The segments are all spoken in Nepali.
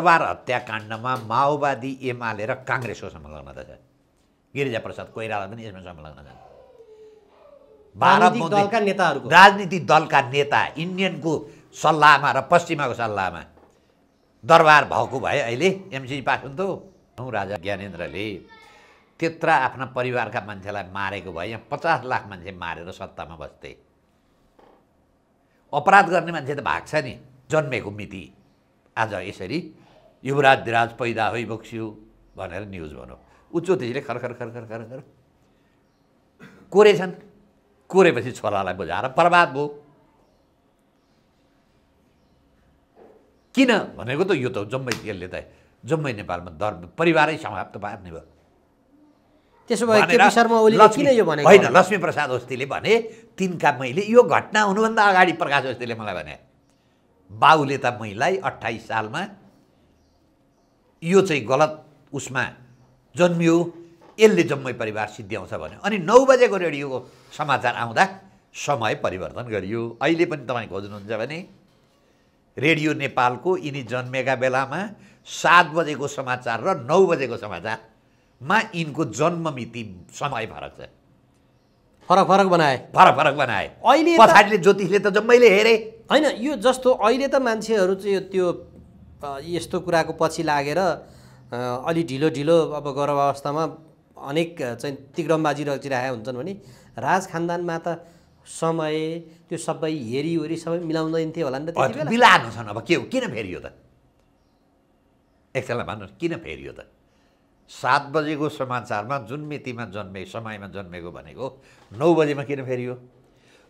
दरबार हत्याकाण्डमा माओवादी एमाले र काङ्ग्रेसको त छ गिरिजाप्रसाद कोइराला पनि यसमा संलग्न छन् दलका नेताहरूको राजनीतिक दलका नेता इन्डियनको सल्लाहमा र पश्चिमाको सल्लाहमा दरबार भएको भए अहिले एमसी पास हुन्थ्यो हौ राजा ज्ञानेन्द्रले त्यत्रा आफ्ना परिवारका मान्छेलाई मारेको भए यहाँ पचास लाख मान्छे मारेर सत्तामा बस्थे अपराध गर्ने मान्छे त भाग्छ नि जन्मेको मिति आज यसरी युवराज धिराज पैदा बक्सियो भनेर न्युज भनौँ उच्चोतिजीले खरखर खरखर खरखर कोरेछन् कोरेपछि छोरालाई बुझाएर बर्बाद भयो किन भनेको त यो त जम्मै त्यसले त जम्मै नेपालमा धर्म परिवारै समाप्त पार्ने भयो त्यसो भए होइन लक्ष्मी प्रसाद होस्तीले भने तिनका मैले यो घटना हुनुभन्दा अगाडि प्रकाश होस्तीले मलाई भने बाउले त मैलाई अट्ठाइस सालमा यो चाहिँ गलत उसमा जन्मियो यसले जम्मै परिवार सिद्ध्याउँछ भन्यो अनि नौ बजेको रेडियोको समाचार आउँदा समय परिवर्तन गरियो अहिले पनि तपाईँ खोज्नुहुन्छ भने रेडियो नेपालको यिनी जन्मेका बेलामा सात बजेको समाचार र नौ बजेको समाचारमा यिनको जन्म मिति समय फरक छ फरक फरक बनाए फरक फरक बनाए अहिले पछाडिले ज्योतिषले त जम्मैले हेरे होइन यो जस्तो अहिले त मान्छेहरू चाहिँ त्यो यस्तो कुराको पछि लागेर अलि ढिलो ढिलो अब गर्व अवस्थामा अनेक चाहिँ तिग्रमबाजी रचिरहेका हुन्छन् भने राज खानदानमा त समय त्यो सबै हेरिवरी सबै मिलाउँदैन थियो होला नि त मिलाएको छन् अब के हो किन फेरि यो त एकजना भन्नु किन फेरि त सात बजेको समाचारमा जुन मितिमा जन्मे समयमा जन्मेको भनेको नौ बजेमा किन फेरियो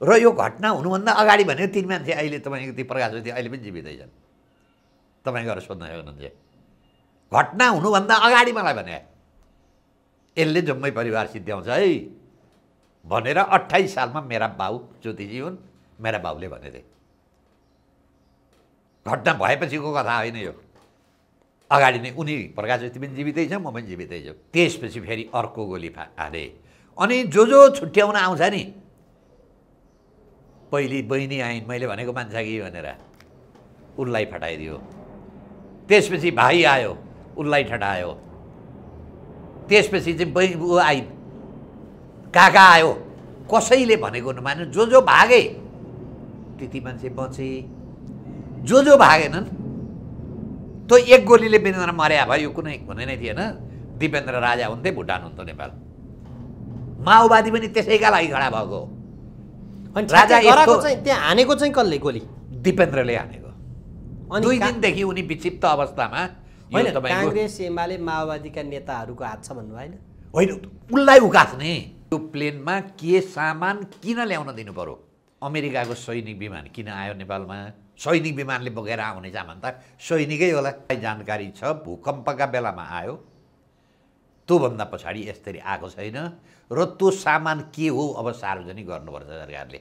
र यो घटना हुनुभन्दा अगाडि भनेको तिन मान्छे अहिले तपाईँको ती प्रकाश अहिले पनि जीवितै छन् तपाईँ गएर सोध्न सक्नुहुन्छ घटना हुनुभन्दा अगाडि मलाई भने यसले जम्मै परिवार सिद्ध्याउँछ है भनेर अट्ठाइस सालमा मेरा बाउ ज्योतिजी हुन् मेरा बाउले भनेथे घटना भएपछिको कथा होइन यो अगाडि नै उनी प्रकाश जति पनि जीवितै छ म पनि जीवितै छु त्यसपछि फेरि अर्को गोली फा हाले अनि जो जो छुट्याउन आउँछ नि पहिले बहिनी आइन् मैले भनेको मान्छ कि भनेर उसलाई फटाइदियो त्यसपछि भाइ आयो उसलाई ठटायो त्यसपछि चाहिँ बहिनी ऊ आइ काका आयो कसैले भनेको नमान्यो जो जो भागे त्यति मान्छे बचे जो जो भागेनन् त्यो एक गोलीले बिन्द्र मर्या भयो यो कुनै हुने नै थिएन दिपेन्द्र राजा हुन्थे भुटान हुन्थ्यो नेपाल माओवादी पनि त्यसैका लागि खडा भएको राजा हानेको चाहिँ कसले गोली दिपेन्द्रले हानेको दुई दिनदेखि उनी विक्षिप्त अवस्थामा होइन काङ्ग्रेस एमाले माओवादीका नेताहरूको हात छ भन्नु होइन होइन उसलाई उकास्ने त्यो प्लेनमा के सामान किन ल्याउन दिनु पर्यो अमेरिकाको सैनिक विमान किन आयो नेपालमा सैनिक विमानले बोकेर आउने सामान त सैनिकै होला जानकारी छ भूकम्पका बेलामा आयो त्योभन्दा पछाडि यसरी आएको छैन र त्यो सामान के हो अब सार्वजनिक गर्नुपर्छ सरकारले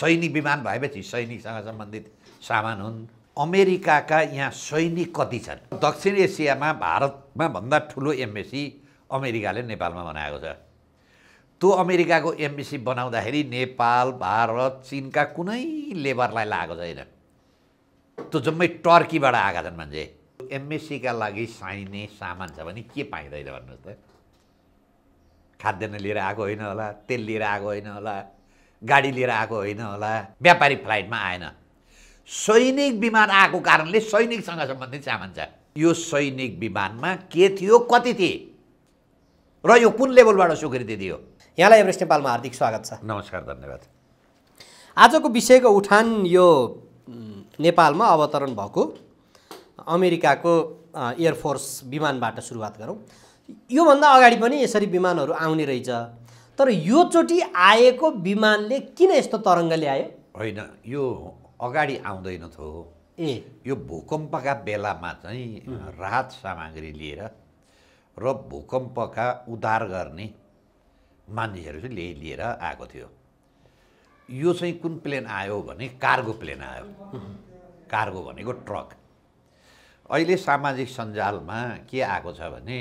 सैनिक विमान भएपछि सैनिकसँग सम्बन्धित सामान हुन् अमेरिकाका यहाँ सैनिक कति छन् दक्षिण एसियामा भारतमा भन्दा ठुलो एम्बेसी अमेरिकाले नेपालमा बनाएको छ त्यो अमेरिकाको एमबिसी बनाउँदाखेरि नेपाल भारत चिनका कुनै लेबरलाई लागेको छैन त्यो जम्मै टर्कीबाट आएका छन् मान्छे एमएससीका लागि चाहिने सामान छ भने के पाइँदैन भन्नुहोस् त खाद्यान्न लिएर आएको होइन होला तेल लिएर आएको होइन होला गाडी लिएर आएको होइन होला व्यापारी फ्लाइटमा आएन सैनिक विमान आएको कारणले सैनिकसँग सम्बन्धित सामान छ यो सैनिक विमानमा के थियो कति थिए र यो कुन लेभलबाट स्वीकृति दियो यहाँलाई एभरेस्ट नेपालमा हार्दिक स्वागत छ नमस्कार धन्यवाद आजको विषयको उठान यो नेपालमा अवतरण भएको अमेरिकाको एयरफोर्स विमानबाट सुरुवात गरौँ योभन्दा अगाडि पनि यसरी विमानहरू आउने रहेछ तर योचोटि आएको विमानले किन यस्तो तरङ्ग ल्यायो होइन यो अगाडि आउँदैनथ्यो ए यो भूकम्पका बेलामा चाहिँ राहत सामग्री लिएर र भूकम्पका उद्धार गर्ने मान्छेहरू चाहिँ ल्याइ लिएर आएको थियो यो चाहिँ कुन प्लेन आयो भने कार्गो प्लेन आयो कार्गो भनेको ट्रक अहिले सामाजिक सञ्जालमा के आएको छ भने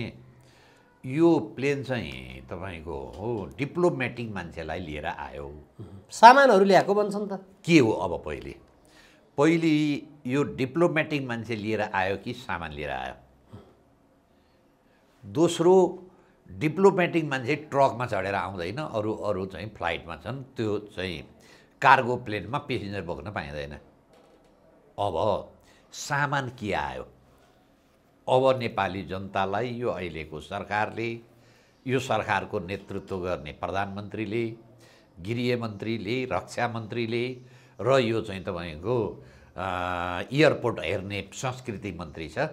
यो प्लेन चाहिँ तपाईँको हो डिप्लोमेटिक मान्छेलाई लिएर आयो सामानहरू ल्याएको भन्छन् त के हो अब पहिले पहिले यो डिप्लोमेटिक मान्छे लिएर आयो कि सामान लिएर आयो दोस्रो डिप्लोमेटिक मान्छे ट्रकमा चढेर आउँदैन अरू अरू चाहिँ फ्लाइटमा छन् त्यो चाहिँ कार्गो प्लेनमा पेसेन्जर बोक्न पाइँदैन अब सामान के आयो अब नेपाली जनतालाई यो अहिलेको सरकारले यो सरकारको नेतृत्व गर्ने प्रधानमन्त्रीले गृहमन्त्रीले रक्षा मन्त्रीले र यो चाहिँ तपाईँको एयरपोर्ट हेर्ने संस्कृति मन्त्री छ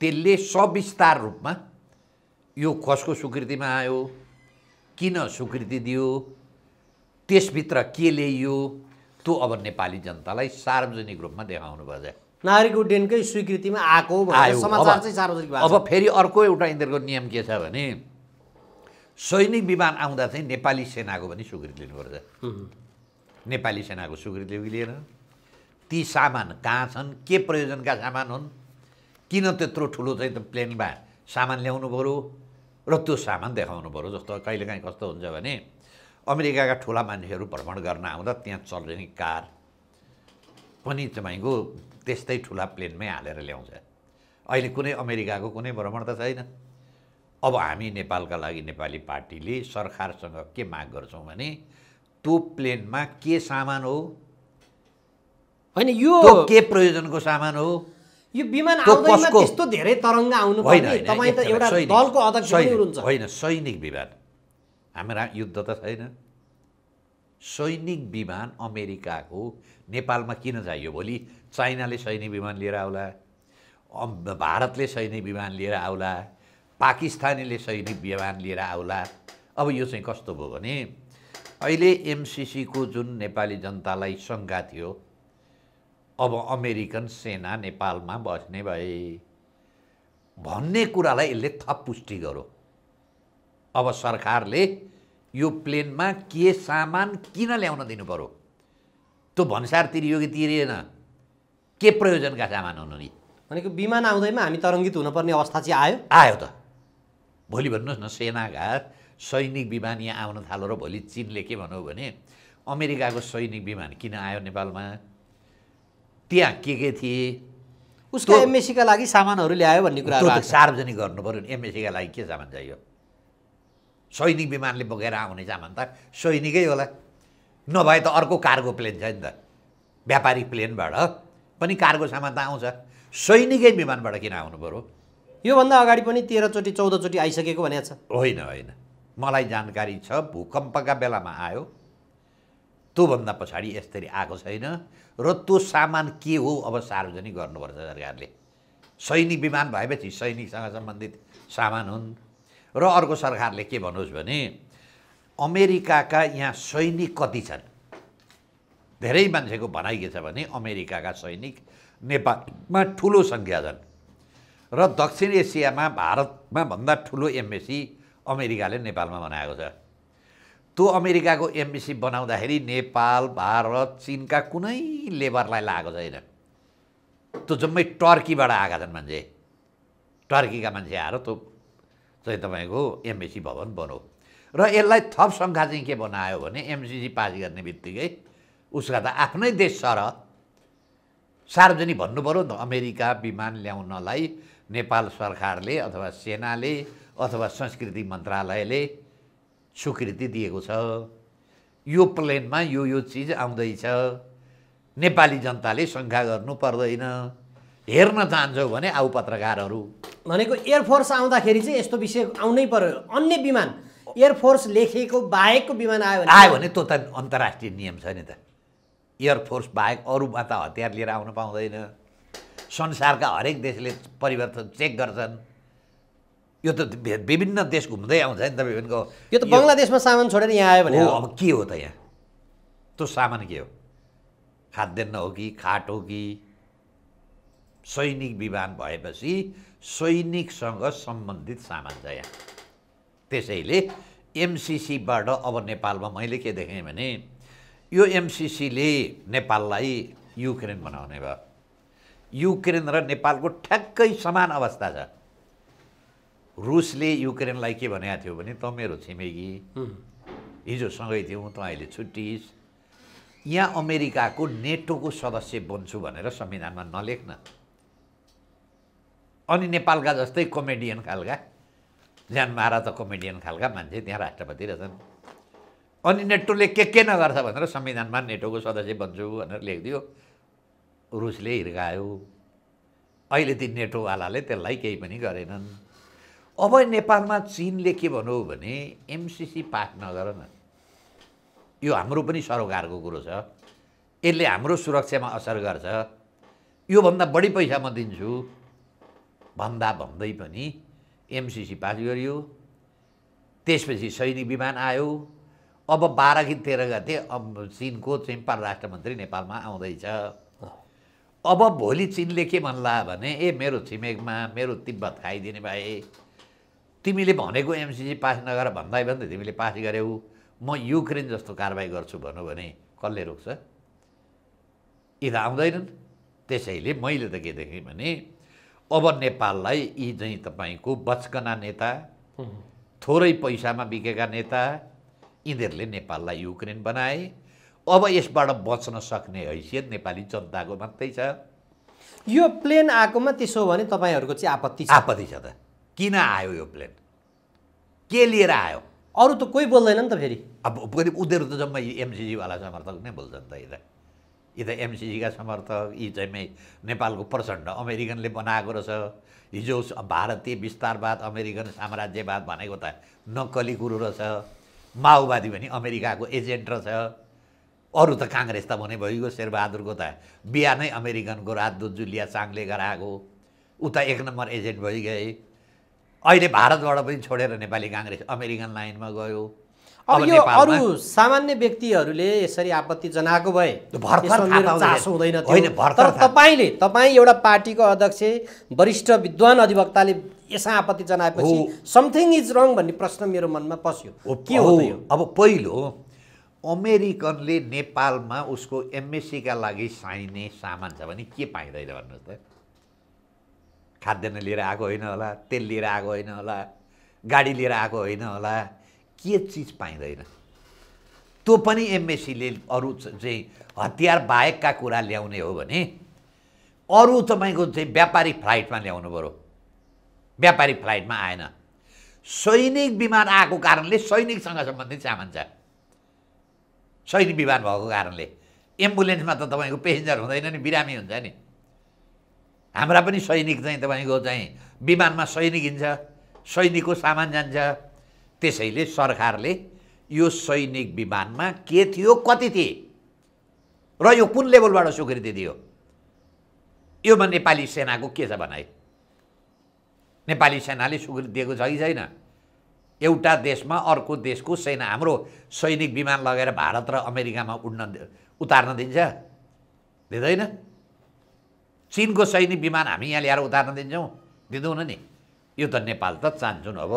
त्यसले सविस्तार रूपमा यो कसको स्वीकृतिमा आयो किन स्वीकृति दियो त्यसभित्र के ल्याइयो त्यो अब नेपाली जनतालाई सार्वजनिक रूपमा देखाउनु देखाउनुपर्छ नागरिक उड्डयनकै स्वीकृतिमा आएको समाचार चाहिँ सार्वजनिक अब फेरि अर्को एउटा यिनीहरूको नियम के छ भने सैनिक विमान आउँदा चाहिँ नेपाली सेनाको पनि स्वीकृति लिनुपर्छ नेपाली सेनाको स्वीकृतिदेखि लिएर ती सामान कहाँ छन् के प्रयोजनका सामान हुन् किन त्यत्रो ठुलो चाहिँ त प्लेनमा सामान ल्याउनु पऱ्यो र त्यो सामान देखाउनु पऱ्यो जस्तो कहिलेकाहीँ कस्तो हुन्छ भने अमेरिकाका ठुला मान्छेहरू भ्रमण गर्न आउँदा त्यहाँ चल्ने कार पनि तपाईँको त्यस्तै ठुला प्लेनमै हालेर ल्याउँछ अहिले कुनै अमेरिकाको कुनै भ्रमण त छैन अब हामी नेपालका लागि नेपाली पार्टीले सरकारसँग के माग गर्छौँ भने त्यो प्लेनमा के सामान हो होइन यो के प्रयोजनको सामान हो यो विमान त्यस्तो धेरै तरङ्ग आउनु होइन दलको अध्यक्ष होइन सैनिक विमान हाम्रा युद्ध त छैन सैनिक विमान अमेरिकाको नेपालमा किन चाहियो भोलि चाइनाले सैनिक विमान लिएर आउला भारतले सैनिक विमान लिएर आउला पाकिस्तानीले सैनिक विमान लिएर आउला अब यो चाहिँ कस्तो भयो भने अहिले एमसिसीको जुन नेपाली जनतालाई शङ्का थियो अब अमेरिकन सेना नेपालमा बस्ने भए भन्ने कुरालाई यसले थप पुष्टि गरो अब सरकारले यो प्लेनमा के सामान किन ल्याउन दिनु पऱ्यो त्यो भन्सार तिरियो कि तिरिएन के प्रयोजनका सामान हुनु नि भनेको विमान आउँदैमा हामी तरङ्गित हुनुपर्ने अवस्था चाहिँ आयो आयो त भोलि भन्नुहोस् न सेनाघात सैनिक विमान यहाँ आउन थालो र भोलि चिनले के भन्यो भने अमेरिकाको सैनिक विमान किन आयो नेपालमा त्यहाँ के के थिए उसको एमएससीका लागि सामानहरू ल्यायो भन्ने कुरा सार्वजनिक गर्नु पऱ्यो नि एमएससीका लागि के सामान चाहियो सैनिक विमानले बोकेर आउने सामान त सैनिकै होला नभए त अर्को कार्गो प्लेन छ नि त व्यापारिक प्लेनबाट पनि कार्गो सामान त आउँछ सैनिकै विमानबाट किन आउनु पऱ्यो योभन्दा अगाडि पनि तेह्रचोटि चौधचोटि आइसकेको भनेको छ होइन होइन मलाई जानकारी छ भूकम्पका बेलामा आयो त्योभन्दा पछाडि यसरी आएको छैन र त्यो सामान के हो अब सार्वजनिक गर्नुपर्छ सरकारले सैनिक विमान भएपछि सैनिकसँग सम्बन्धित सामान हुन् र अर्को सरकारले के भन्नुहोस् भने अमेरिकाका यहाँ सैनिक कति छन् धेरै मान्छेको भनाइ के छ भने अमेरिकाका सैनिक नेपालमा ठुलो सङ्ख्या छन् र दक्षिण एसियामा भारतमा भन्दा ठुलो एमबेसी अमेरिकाले नेपालमा बनाएको छ त्यो अमेरिकाको एमबिसी बनाउँदाखेरि नेपाल भारत चिनका कुनै लेबरलाई लागेको छैन त्यो जम्मै टर्कीबाट आएका छन् मान्छे टर्कीका मान्छे आएर त्यो चाहिँ तपाईँको एमबिसी भवन बनाऊ र यसलाई थप सङ्ख्या चाहिँ के बनायो भने एमसिसी पास गर्ने बित्तिकै उसका त आफ्नै देश सर सार्वजनिक भन्नु पऱ्यो नि त अमेरिका विमान ल्याउनलाई नेपाल सरकारले अथवा सेनाले अथवा संस्कृति मन्त्रालयले स्वीकृति दिएको छ यो प्लेनमा यो यो चिज आउँदैछ नेपाली जनताले शङ्का गर्नु पर्दैन हेर्न चाहन्छौ भने आऊ पत्रकारहरू भनेको एयरफोर्स आउँदाखेरि चाहिँ यस्तो विषय आउनै पर्यो अन्य विमान एयरफोर्स लेखेको बाहेकको विमान आयो भने आयो भने त्यो त अन्तर्राष्ट्रिय नियम छ नि त एयरफोर्स बाहेक अरूमा त हतियार लिएर आउन पाउँदैन संसारका हरेक देशले परिवर्तन चेक गर्छन् यो त विभिन्न देश घुम्दै आउँछ नि तपाईँको यो त बङ्गलादेशमा सामान छोडेर यहाँ आयो भने अब के हो त यहाँ त्यो सामान के हो खाद्यान्न हो कि खाट हो कि सैनिक विमान भएपछि सैनिकसँग सम्बन्धित सामान छ यहाँ त्यसैले एमसिसीबाट अब नेपालमा मैले के देखेँ भने यो एमसिसीले नेपाललाई युक्रेन बनाउने भयो युक्रेन र नेपालको ठ्याक्कै समान अवस्था छ रुसले युक्रेनलाई के भनेको थियो भने त मेरो छिमेकी हिजो सँगै थियौँ त अहिले छुट्टिस् यहाँ अमेरिकाको नेटोको सदस्य बन्छु भनेर संविधानमा नलेख्न अनि नेपालका जस्तै कमेडियन खालका ज्यान मारा त कमेडियन खालका मान्छे त्यहाँ राष्ट्रपति रहेछन् अनि नेटोले के के नगर्छ भनेर संविधानमा नेटोको सदस्य बन्छु भनेर लेखिदियो रुसले हिर्कायो अहिले ती नेटोवालाले त्यसलाई केही पनि गरेनन् अब नेपालमा चिनले के भनौँ भने एमसिसी पास नगर न यो हाम्रो पनि सरोकारको कुरो छ यसले हाम्रो सुरक्षामा असर गर्छ योभन्दा बढी पैसा म दिन्छु भन्दा भन्दै पनि एमसिसी पास गरियो त्यसपछि सैनिक विमान आयो अब बाह्र कि तेह्र गते अब चिनको चाहिँ परराष्ट्र मन्त्री नेपालमा आउँदैछ अब भोलि चिनले के भन्ला भने ए मेरो छिमेकमा मेरो तिब्बत खाइदिने भए तिमीले भनेको एमसिसी पास नगर भन्दै भन्दै तिमीले पास गरेऊ म युक्रेन जस्तो कारवाही गर्छु भनौँ भने कसले रोक्छ यी त आउँदैनन् त्यसैले मैले त के देखेँ भने अब नेपाललाई यी चाहिँ तपाईँको बचकना नेता थोरै पैसामा बिकेका नेता यिनीहरूले नेपाललाई युक्रेन बनाए अब यसबाट बच्न सक्ने हैसियत नेपाली जनताको मात्रै छ यो प्लेन आएकोमा त्यसो हो भने तपाईँहरूको चाहिँ आपत्ति आपत्ति छ त किन आयो यो प्लेन के लिएर आयो अरू त कोही बोल्दैन नि त फेरि अब उनीहरू त जम्मै एमसिसीवाला समर्थक नै बोल्छन् त यी त यी त एमसिसीका समर्थक यी चाहिँ नेपालको प्रचण्ड अमेरिकनले बनाएको रहेछ हिजो भारतीय विस्तारवाद अमेरिकन साम्राज्यवाद भनेको त नक्कली कुरो रहेछ माओवादी भने अमेरिकाको एजेन्ट रहेछ अरू त काङ्ग्रेस त भने भइगयो शेरबहादुरको त नै अमेरिकनको राजदूत जुलिया चाङले गराएको उता एक नम्बर एजेन्ट भइगए अहिले भारतबाट पनि छोडेर नेपाली काङ्ग्रेस अमेरिकन लाइनमा गयो अब यो अरू सामान्य व्यक्तिहरूले यसरी आपत्ति जनाएको भए चासो हुँदैन तर तपाईँले तपाईँ एउटा पार्टीको अध्यक्ष वरिष्ठ विद्वान अधिवक्ताले यसमा आपत्ति जनाएपछि समथिङ इज रङ भन्ने प्रश्न मेरो मनमा पस्यो के हो अब पहिलो अमेरिकनले नेपालमा उसको एमएससीका लागि साइने सामान छ भने के पाइँदैन भन्नुहोस् त खाद्यान्न लिएर आएको होइन होला तेल लिएर आएको होइन होला गाडी लिएर आएको होइन होला के चिज पाइँदैन त्यो पनि एमएससीले अरू चाहिँ हतियार बाहेकका कुरा ल्याउने हो भने अरू तपाईँको चाहिँ व्यापारिक फ्लाइटमा ल्याउनु पऱ्यो व्यापारिक फ्लाइटमा आएन सैनिक विमान आएको कारणले सैनिकसँग सम्बन्धित सामान छ सैनिक विवाद भएको कारणले एम्बुलेन्समा त तपाईँको पेसेन्जर हुँदैन नि बिरामी हुन्छ नि हाम्रा पनि सैनिक चाहिँ तपाईँको चाहिँ विमानमा सैनिक हिँड्छ सैनिकको सामान जान्छ त्यसैले सरकारले यो सैनिक विमानमा के थियो कति थिए र यो कुन लेभलबाट स्वीकृति दियो योमा नेपाली सेनाको के छ भनाइ नेपाली सेनाले स्वीकृति दिएको छ कि छैन एउटा देशमा अर्को देशको सेना हाम्रो सैनिक विमान लगेर भारत र अमेरिकामा उड्न उतार्न दिन्छ दिँदैन चिनको सैनिक विमान हामी यहाँ ल्याएर उतार्न दिन्छौँ दिँदैन नि यो त नेपाल त चाहन्छौँ अब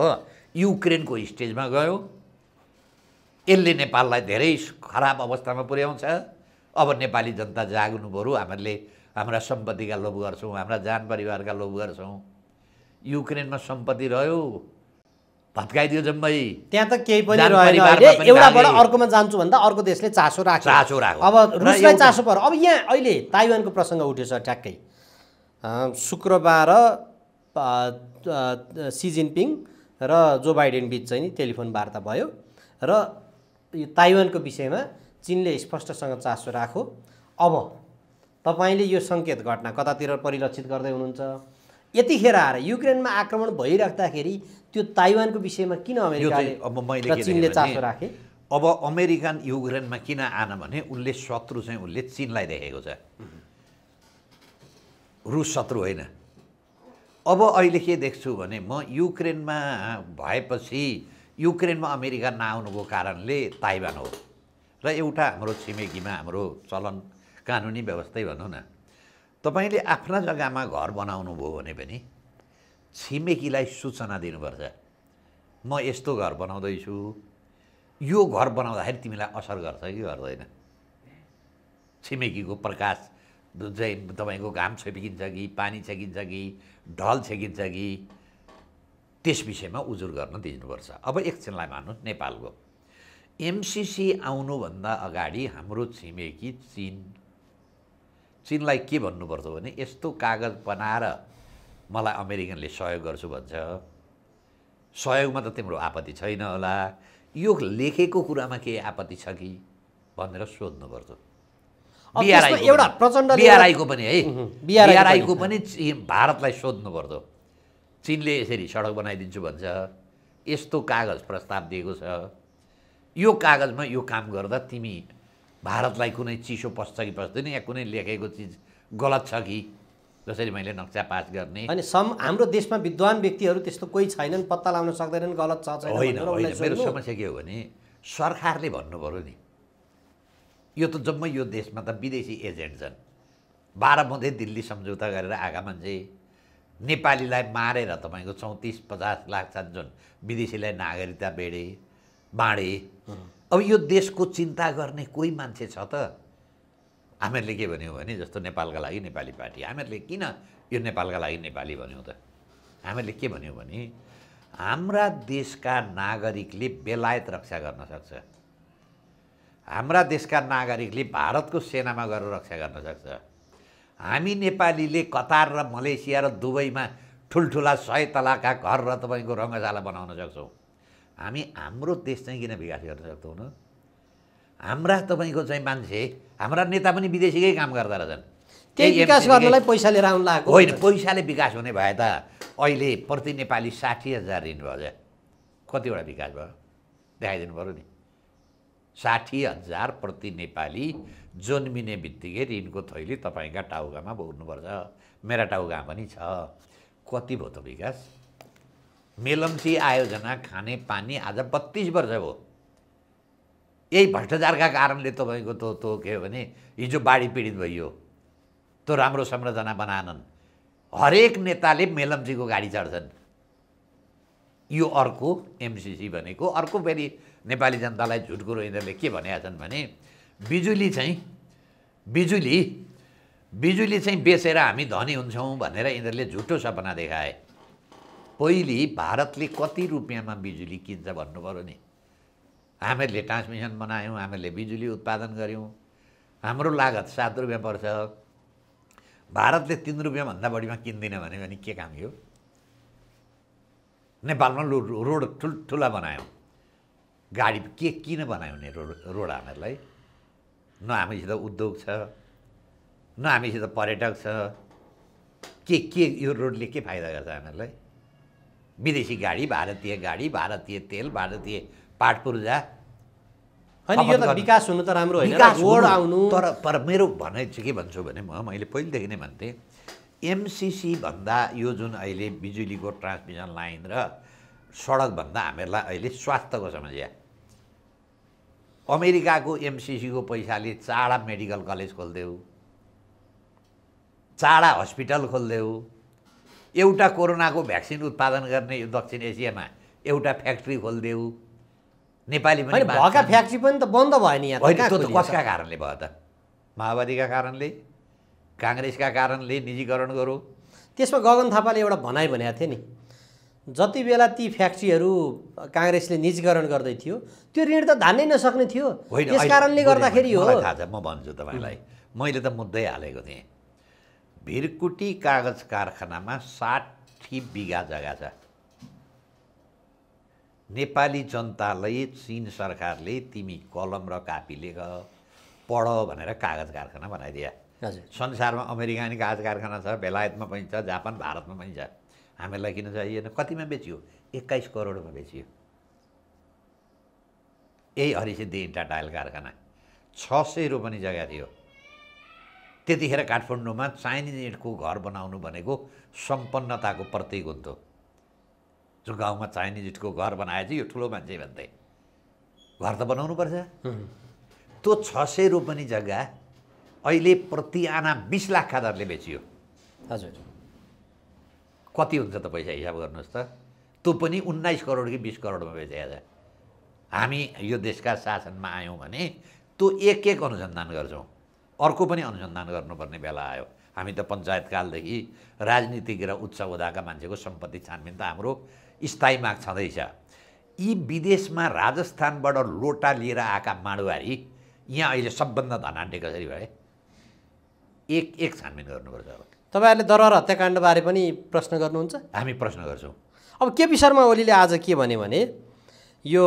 युक्रेनको स्टेजमा गयो यसले नेपाललाई धेरै खराब अवस्थामा पुर्याउँछ अब नेपाली जनता जाग्नु बरु हामीले हाम्रा सम्पत्तिका लोभ गर्छौँ हाम्रा जान परिवारका लोभ गर्छौँ युक्रेनमा सम्पत्ति रह्यो भत्काइदियो जम्मै त्यहाँ त केही पनि एउटाबाट अर्कोमा जान्छु भन्दा अर्को देशले चासो राख्छ चासो राख्यो अब रुसलाई चासो पर्यो अब यहाँ अहिले ताइवानको प्रसङ्ग उठेछ ट्याक्कै शुक्रबार सी जिनपिङ र जो बाइडेन बिच चाहिँ नि टेलिफोन वार्ता भयो र यो ताइवानको विषयमा चिनले स्पष्टसँग चासो राखो अब तपाईँले यो सङ्केत घटना कतातिर परिलक्षित गर्दै हुनुहुन्छ यतिखेर आएर युक्रेनमा आक्रमण भइराख्दाखेरि त्यो ताइवानको विषयमा किन अमेरिकाले अब चिनले चासो राखे अब अमेरिकन युक्रेनमा किन आएन भने उनले शत्रु चाहिँ उनले चिनलाई देखेको छ रुस शत्रु होइन अब अहिले के देख्छु भने म युक्रेनमा भएपछि युक्रेनमा अमेरिका नआउनुको कारणले ताइवान हो र एउटा हाम्रो छिमेकीमा हाम्रो चलन कानुनी व्यवस्थै भनौँ न तपाईँले आफ्ना जग्गामा घर बनाउनु भयो भने पनि छिमेकीलाई सूचना दिनुपर्छ म यस्तो घर बनाउँदैछु यो घर बनाउँदाखेरि तिमीलाई असर गर्छ कि गर्दैन छिमेकीको प्रकाश जुन चाहिँ तपाईँको घाम छेपिकिन्छ कि पानी छेकिन्छ कि ढल छेकिन्छ कि त्यस विषयमा उजुर गर्न दिनुपर्छ अब एकछिनलाई मान्नु नेपालको एमसिसी आउनुभन्दा अगाडि हाम्रो छिमेकी चिन चिनलाई के भन्नुपर्छ भने यस्तो कागज बनाएर मलाई अमेरिकनले सहयोग गर्छु भन्छ सहयोगमा त तिम्रो आपत्ति छैन होला यो लेखेको कुरामा केही आपत्ति छ कि भनेर सोध्नुपर्छ एउटा प्रचण्ड बिआरआईको पनि है बिआरआईको पनि भारतलाई सोध्नु पर्थ्यो चिनले यसरी सडक बनाइदिन्छु भन्छ यस्तो कागज प्रस्ताव दिएको छ यो कागजमा यो काम गर्दा तिमी भारतलाई कुनै चिसो पस्छ कि पस्दैन या कुनै लेखेको चिज गलत छ कि जसरी मैले नक्सा पास गर्ने अनि सम हाम्रो देशमा विद्वान व्यक्तिहरू त्यस्तो कोही छैनन् पत्ता लगाउन सक्दैनन् गलत छ छैन होइन मेरो समस्या के हो भने सरकारले भन्नु पऱ्यो नि यो त जम्मै यो देशमा त विदेशी एजेन्ट छन् बाह्र दिल्ली सम्झौता गरेर आएका मान्छे नेपालीलाई मारेर तपाईँको चौतिस पचास लाख छन् जुन विदेशीलाई नागरिकता बेडे बाँडे अब यो देशको चिन्ता गर्ने कोही मान्छे छ त हामीहरूले के भन्यौँ भने जस्तो नेपालका लागि नेपाली पार्टी हामीहरूले किन यो नेपालका लागि नेपाली भन्यौँ त हामीहरूले के भन्यौँ भने हाम्रा देशका नागरिकले बेलायत रक्षा गर्न सक्छ हाम्रा देशका नागरिकले भारतको सेनामा गएर रक्षा गर्न सक्छ हामी नेपालीले कतार र मलेसिया र दुबईमा ठुल्ठुला सय तलाका घर र तपाईँको रङ्गशाला बनाउन सक्छौँ हामी हाम्रो देश चाहिँ किन विकास गर्न सक्दैनौँ हाम्रा तपाईँको चाहिँ मान्छे हाम्रा नेता पनि विदेशीकै काम गर्दा रहेछन् त्यही विकास गर्नलाई पैसा लिएर आउनु लागेको होइन पैसाले विकास हुने भए त अहिले प्रति नेपाली साठी हजार ऋण भयो कतिवटा विकास भयो देखाइदिनु पऱ्यो नि साठी हजार प्रति नेपाली जन्मिने बित्तिकै ऋणको थैली तपाईँका टाउकामा बोक्नुपर्छ मेरा टाउकामा पनि छ कति भयो त विकास मेलम्ची आयोजना खाने पानी आज बत्तिस वर्ष भयो यही भ्रष्टाचारका कारणले तपाईँको तो त्यो के हो भने हिजो बाढी पीडित भइयो तँ राम्रो संरचना बनाएनन् हरेक नेताले मेलम्चीको गाडी चढ्छन् यो अर्को एमसिसी भनेको अर्को फेरि नेपाली जनतालाई झुट कुरो यिनीहरूले के भनेका छन् भने बिजुली चाहिँ बिजुली बिजुली चाहिँ बेचेर हामी धनी हुन्छौँ भनेर यिनीहरूले झुटो सपना देखाए पहिले भारतले कति रुपियाँमा बिजुली किन्छ भन्नु पऱ्यो नि हामीहरूले ट्रान्समिसन बनायौँ हामीहरूले बिजुली उत्पादन गऱ्यौँ हाम्रो लागत सात रुपियाँ पर्छ भारतले तिन रुपियाँभन्दा बढीमा किन्दिनँ भने भने के काम यो नेपालमा रो रोड ठुल्ठुला बनायौँ गाडी के किन बनायो भने रोड रोड हामीहरूलाई न हामीसित उद्योग छ न हामीसित पर्यटक छ के के यो रोडले के फाइदा गर्छ हामीहरूलाई विदेशी गाडी भारतीय गाडी भारतीय तेल भारतीय पाट पूर्जा होइन यो त विकास हुनु त राम्रो होइन आउनु तर तर मेरो भनाइ चाहिँ के भन्छु भने म मैले पहिलेदेखि नै भन्थेँ एमसिसी भन्दा यो जुन अहिले बिजुलीको ट्रान्समिसन लाइन र सडकभन्दा हामीहरूलाई अहिले स्वास्थ्यको समस्या अमेरिकाको एमसिसीको पैसाले चाडा मेडिकल कलेज खोलिदेऊ चाडा हस्पिटल खोलिदेऊ एउटा कोरोनाको भ्याक्सिन उत्पादन गर्ने यो दक्षिण एसियामा एउटा फ्याक्ट्री खोलिदेऊ नेपाली पनि भएका फ्याक्ट्री पनि त बन्द भयो नि यहाँ त्यो त कसका कारणले भयो त माओवादीका कारणले काङ्ग्रेसका कारणले निजीकरण गरौँ त्यसमा गगन थापाले एउटा भनाइ भनेको थिएँ नि जति बेला ती फ्याक्ट्रीहरू काङ्ग्रेसले निजीकरण गर्दै थियो त्यो ऋण त धान्नै नसक्ने थियो त्यस कारणले गर्दाखेरि हो थाहा छ म भन्छु तपाईँलाई मैले त मुद्दै हालेको थिएँ भिरकुटी कागज कारखानामा साठी बिघा जग्गा छ नेपाली जनतालाई चिन सरकारले तिमी कलम र कापी लेख पढ भनेर कागज कारखाना बनाइदिए संसारमा अमेरिका पनि कागज कारखाना छ बेलायतमा पनि छ जापान भारतमा पनि छ हामीलाई किन चाहिएन कतिमा बेचियो एक्काइस करोडमा बेचियो यही हरिसिद्धि इन्टाटायल कारखाना छ सय रोपनी जग्गा थियो त्यतिखेर काठमाडौँमा चाइनिज इँटको घर बनाउनु भनेको सम्पन्नताको प्रतीक हुन्थ्यो जो गाउँमा चाइनिज इँटको घर बनाएछ यो ठुलो मान्छे भन्दै घर त बनाउनु पर्छ त्यो छ सय रोपनी जग्गा अहिले प्रति आना बिस लाख दरले बेचियो हजुर कति हुन्छ त पैसा हिसाब गर्नुहोस् त त्यो पनि उन्नाइस करोड कि बिस करोडमा बेचिहाल्छ हामी यो देशका शासनमा आयौँ भने त्यो एक एक अनुसन्धान गर्छौँ अर्को पनि अनुसन्धान गर्नुपर्ने बेला आयो हामी त पञ्चायतकालदेखि राजनीतिक र उच्च उदाका मान्छेको सम्पत्ति छानबिन त हाम्रो स्थायी माग छँदैछ यी विदेशमा राजस्थानबाट लोटा लिएर आएका माडुवारी यहाँ अहिले सबभन्दा धनाटे कसरी भए एक एक छानबिन गर्नुपर्छ अब तपाईँहरूले दरबार हत्याकाण्डबारे पनि प्रश्न गर्नुहुन्छ हामी प्रश्न गर्छौँ अब केपी शर्मा ओलीले आज के भन्यो भने यो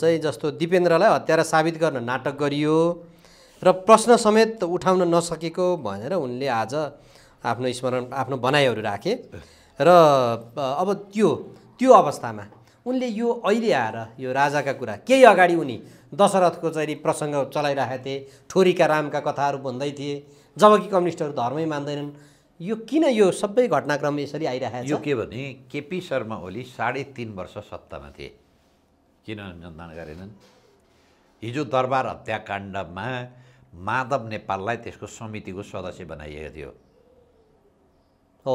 चाहिँ जस्तो दिपेन्द्रलाई हत्यारा साबित गर्न नाटक गरियो र प्रश्न समेत उठाउन नसकेको भनेर उनले आज आफ्नो स्मरण आफ्नो बनाइहरू राखे र अब त्यो त्यो अवस्थामा उनले यो अहिले आएर यो राजाका कुरा केही अगाडि उनी दशरथको चाहिँ प्रसङ्ग चलाइरहेका थिए ठोरीका रामका कथाहरू भन्दै थिए जबकि कम्युनिस्टहरू धर्मै मान्दैनन् यो किन यो सबै घटनाक्रम यसरी आइरहेको छ यो के भने केपी शर्मा ओली साढे तिन वर्ष सत्तामा थिए किन अनुसन्धान गरेनन् हिजो दरबार हत्याकाण्डमा माधव नेपाललाई त्यसको समितिको सदस्य बनाइएको थियो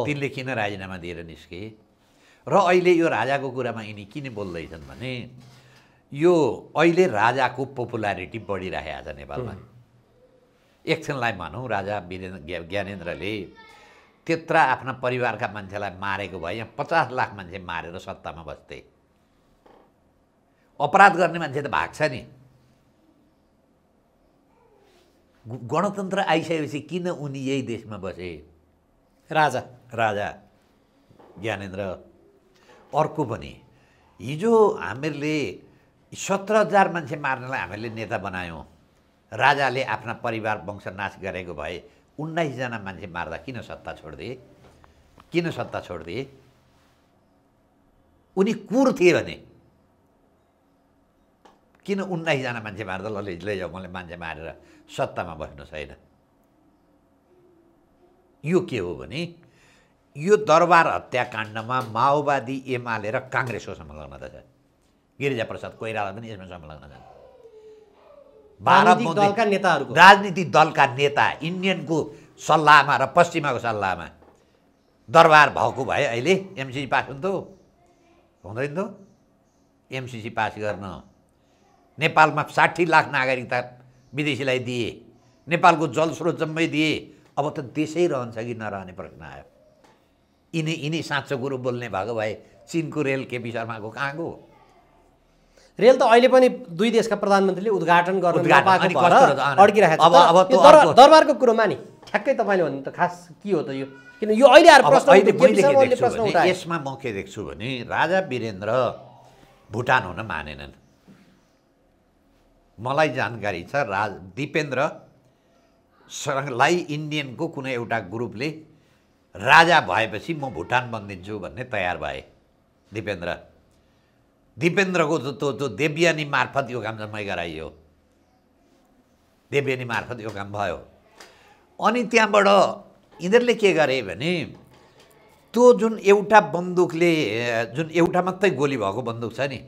तिनले किन राजीनामा दिएर निस्के र अहिले यो राजाको कुरामा यिनी किन बोल्दैछन् भने यो अहिले राजाको पपुलारिटी बढिरहेको छ नेपालमा एकछिनलाई भनौँ राजा वीरेन्द्र ज्ञानेन्द्रले त्यत्र आफ्ना परिवारका मान्छेलाई मारेको भए यहाँ पचास लाख मान्छे मारेर सत्तामा बस्थे अपराध गर्ने मान्छे त भाग्छ नि गणतन्त्र आइसकेपछि किन उनी यही देशमा बसे राजा राजा ज्ञानेन्द्र अर्को पनि हिजो हामीहरूले सत्र हजार मान्छे मार्नलाई हामीहरूले नेता बनायौँ राजाले आफ्ना परिवार वंश नाश गरेको भए उन्नाइसजना मान्छे मार्दा किन सत्ता छोडिदिए किन सत्ता छोडिदिए उनी कुर थिए भने किन उन्नाइसजना मान्छे मार्दा ल लैजाऊ मलाई मान्छे मारेर सत्तामा बस्नु छैन यो के हो भने यो दरबार हत्याकाण्डमा माओवादी एमाले र काङ्ग्रेसको संलग्न त छ गिरिजा प्रसाद कोइराला पनि यसमा संलग्न छन् दलका नेताहरूको राजनीतिक दलका नेता इन्डियनको सल्लाहमा र पश्चिमाको सल्लाहमा दरबार भएको भए अहिले एमसिसी पास हुन्थ्यो हुँदैन त एमसिसी पास गर्न नेपालमा साठी लाख नागरिकता विदेशीलाई दिए नेपालको जलस्रोत जम्मै दिए अब त देशै रहन्छ कि नरहने प्रश्न आयो यिनी यिनी साँचो कुरो बोल्ने भएको भए चिनको रेल केपी शर्माको कहाँ गयो रेल त अहिले पनि दुई देशका प्रधानमन्त्रीले उद्घाटन गर्नु अड्किरहेको दरबारको कुरोमा नि ठ्याक्कै तपाईँले भन्नु त खास के हो त यो किन यो अहिले यसमा म के देख्छु भने राजा वीरेन्द्र भुटान हुन मानेनन् मलाई जानकारी छ राज दिपेन्द्र सरलाई इन्डियनको कुनै एउटा ग्रुपले राजा भएपछि म भुटान बनिदिन्छु भन्ने तयार भए दिपेन्द्र दिपेन्द्रको जो त्यो जो देवयानी मार्फत यो काम जम्मै गराइयो देवयानी मार्फत यो काम भयो अनि त्यहाँबाट यिनीहरूले के गरे भने त्यो जुन एउटा बन्दुकले जुन एउटा मात्रै गोली भएको बन्दुक छ नि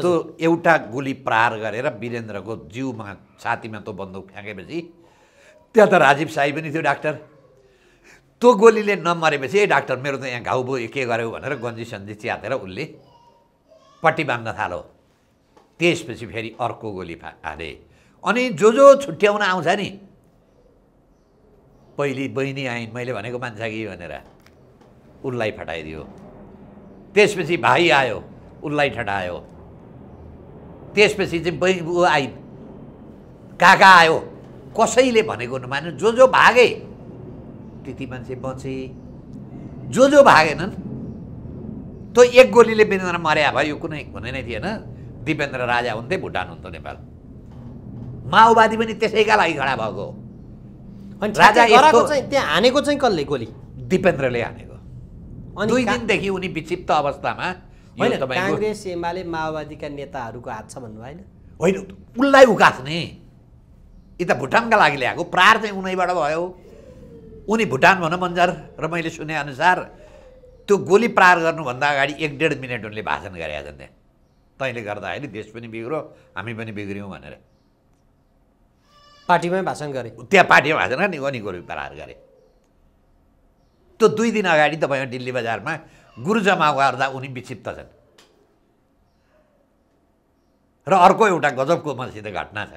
त्यो एउटा गोली प्रहार गरेर वीरेन्द्रको जिउमा छातीमा त्यो बन्दुक फ्याँकेपछि त्यहाँ त राजीव साई पनि थियो डाक्टर त्यो गोलीले नमरेपछि ए डाक्टर मेरो त यहाँ घाउ भयो के गर्यो भनेर गन्जी सन्जी च्यातेर उसले पट्टी बाँध्न थालो त्यसपछि फेरि अर्को गोली हाले अनि जो जो छुट्याउन आउँछ नि पहिले बहिनी आइन् मैले भनेको मान्छे कि भनेर उसलाई फटाइदियो त्यसपछि भाइ आयो उसलाई ठटायो त्यसपछि चाहिँ बै ऊ आइन् काका आयो कसैले भनेको नमान्यो जो जो भागे त्यति मान्छे बचे जो जो भागेनन् त्यो एक गोलीले बिन्द्र मर्या भयो यो कुनै हुने नै थिएन दिपेन्द्र राजा हुन्थे भुटान हुन्थ्यो नेपाल माओवादी पनि त्यसैका लागि खडा भएको राजा त्यहाँ हानेको चाहिँ कसले गोली दिपेन्द्रले हानेको दुई दिनदेखि उनी विक्षिप्त अवस्थामा होइन काङ्ग्रेस एमाले माओवादीका नेताहरूको हात छ भन्नु होइन होइन उसलाई उकास्ने यता भुटानका लागि ल्याएको प्रार चाहिँ उनैबाट भयो उनी भुटान भन मन्जर र मैले सुने अनुसार त्यो गोली प्रार गर्नुभन्दा अगाडि एक डेढ मिनट उनले भाषण गरेका छन् त्यहाँ तैँले गर्दाखेरि देश पनि बिग्रो हामी पनि बिग्रियौँ भनेर पार्टीमै भाषण गरे त्यहाँ पार्टीमा भाषण गर्ने अनि गोली प्रहार गरे त्यो दुई दिन अगाडि तपाईँको दिल्ली बजारमा गुरुजमा गर्दा उनी विक्षिप्त छन् र अर्को एउटा गजबको मसित घटना छ